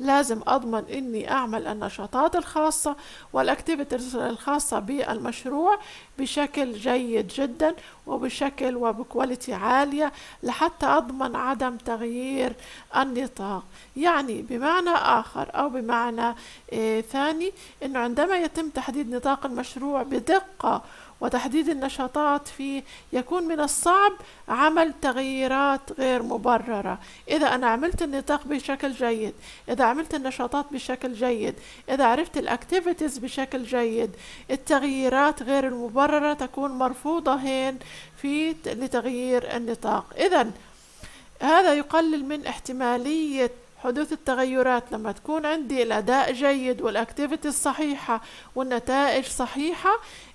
لازم أضمن إني أعمل النشاطات الخاصة والأكتيفيتيز الخاصة بالمشروع بشكل جيد جدا وبشكل وبكواليتي عالية لحتى أضمن عدم تغيير النطاق يعني بمعنى آخر أو بمعنى آه، ثاني إنه عندما يتم تحديد نطاق المشروع بدقة وتحديد النشاطات فيه يكون من الصعب عمل تغييرات غير مبررة إذا أنا عملت النطاق بشكل جيد إذا عملت النشاطات بشكل جيد إذا عرفت الأكتيفيتيز بشكل جيد التغييرات غير المبررة تكون مرفوضة هين في لتغيير النطاق إذا هذا يقلل من احتمالية حدوث التغيرات لما تكون عندي الأداء جيد والأكتيفيتي الصحيحة والنتائج صحيحة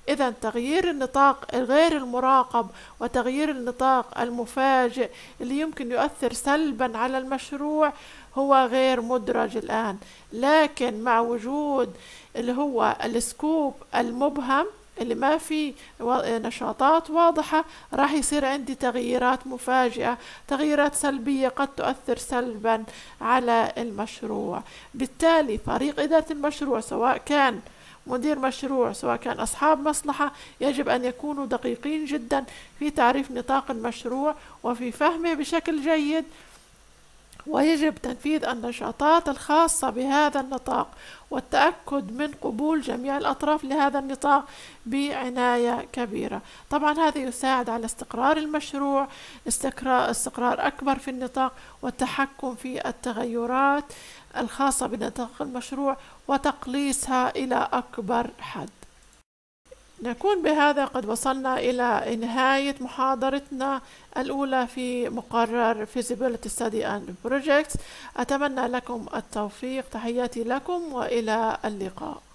إذا تغيير النطاق غير المراقب وتغيير النطاق المفاجئ اللي يمكن يؤثر سلبا على المشروع هو غير مدرج الآن لكن مع وجود اللي هو السكوب المبهم اللي ما في آه، نشاطات واضحة راح يصير عندي تغييرات مفاجئة تغييرات سلبية قد تؤثر سلبا على المشروع بالتالي فريق إدارة المشروع سواء كان مدير مشروع سواء كان أصحاب مصلحة يجب أن يكونوا دقيقين جدا في تعريف نطاق المشروع وفي فهمه بشكل جيد ويجب تنفيذ النشاطات الخاصة بهذا النطاق والتأكد من قبول جميع الأطراف لهذا النطاق بعناية كبيرة طبعا هذا يساعد على استقرار المشروع استقرار, استقرار أكبر في النطاق والتحكم في التغيرات الخاصة بنطاق المشروع وتقليصها إلى أكبر حد نكون بهذا قد وصلنا إلى نهاية محاضرتنا الأولى في مقرر Feasibility Study and Projects أتمنى لكم التوفيق تحياتي لكم وإلى اللقاء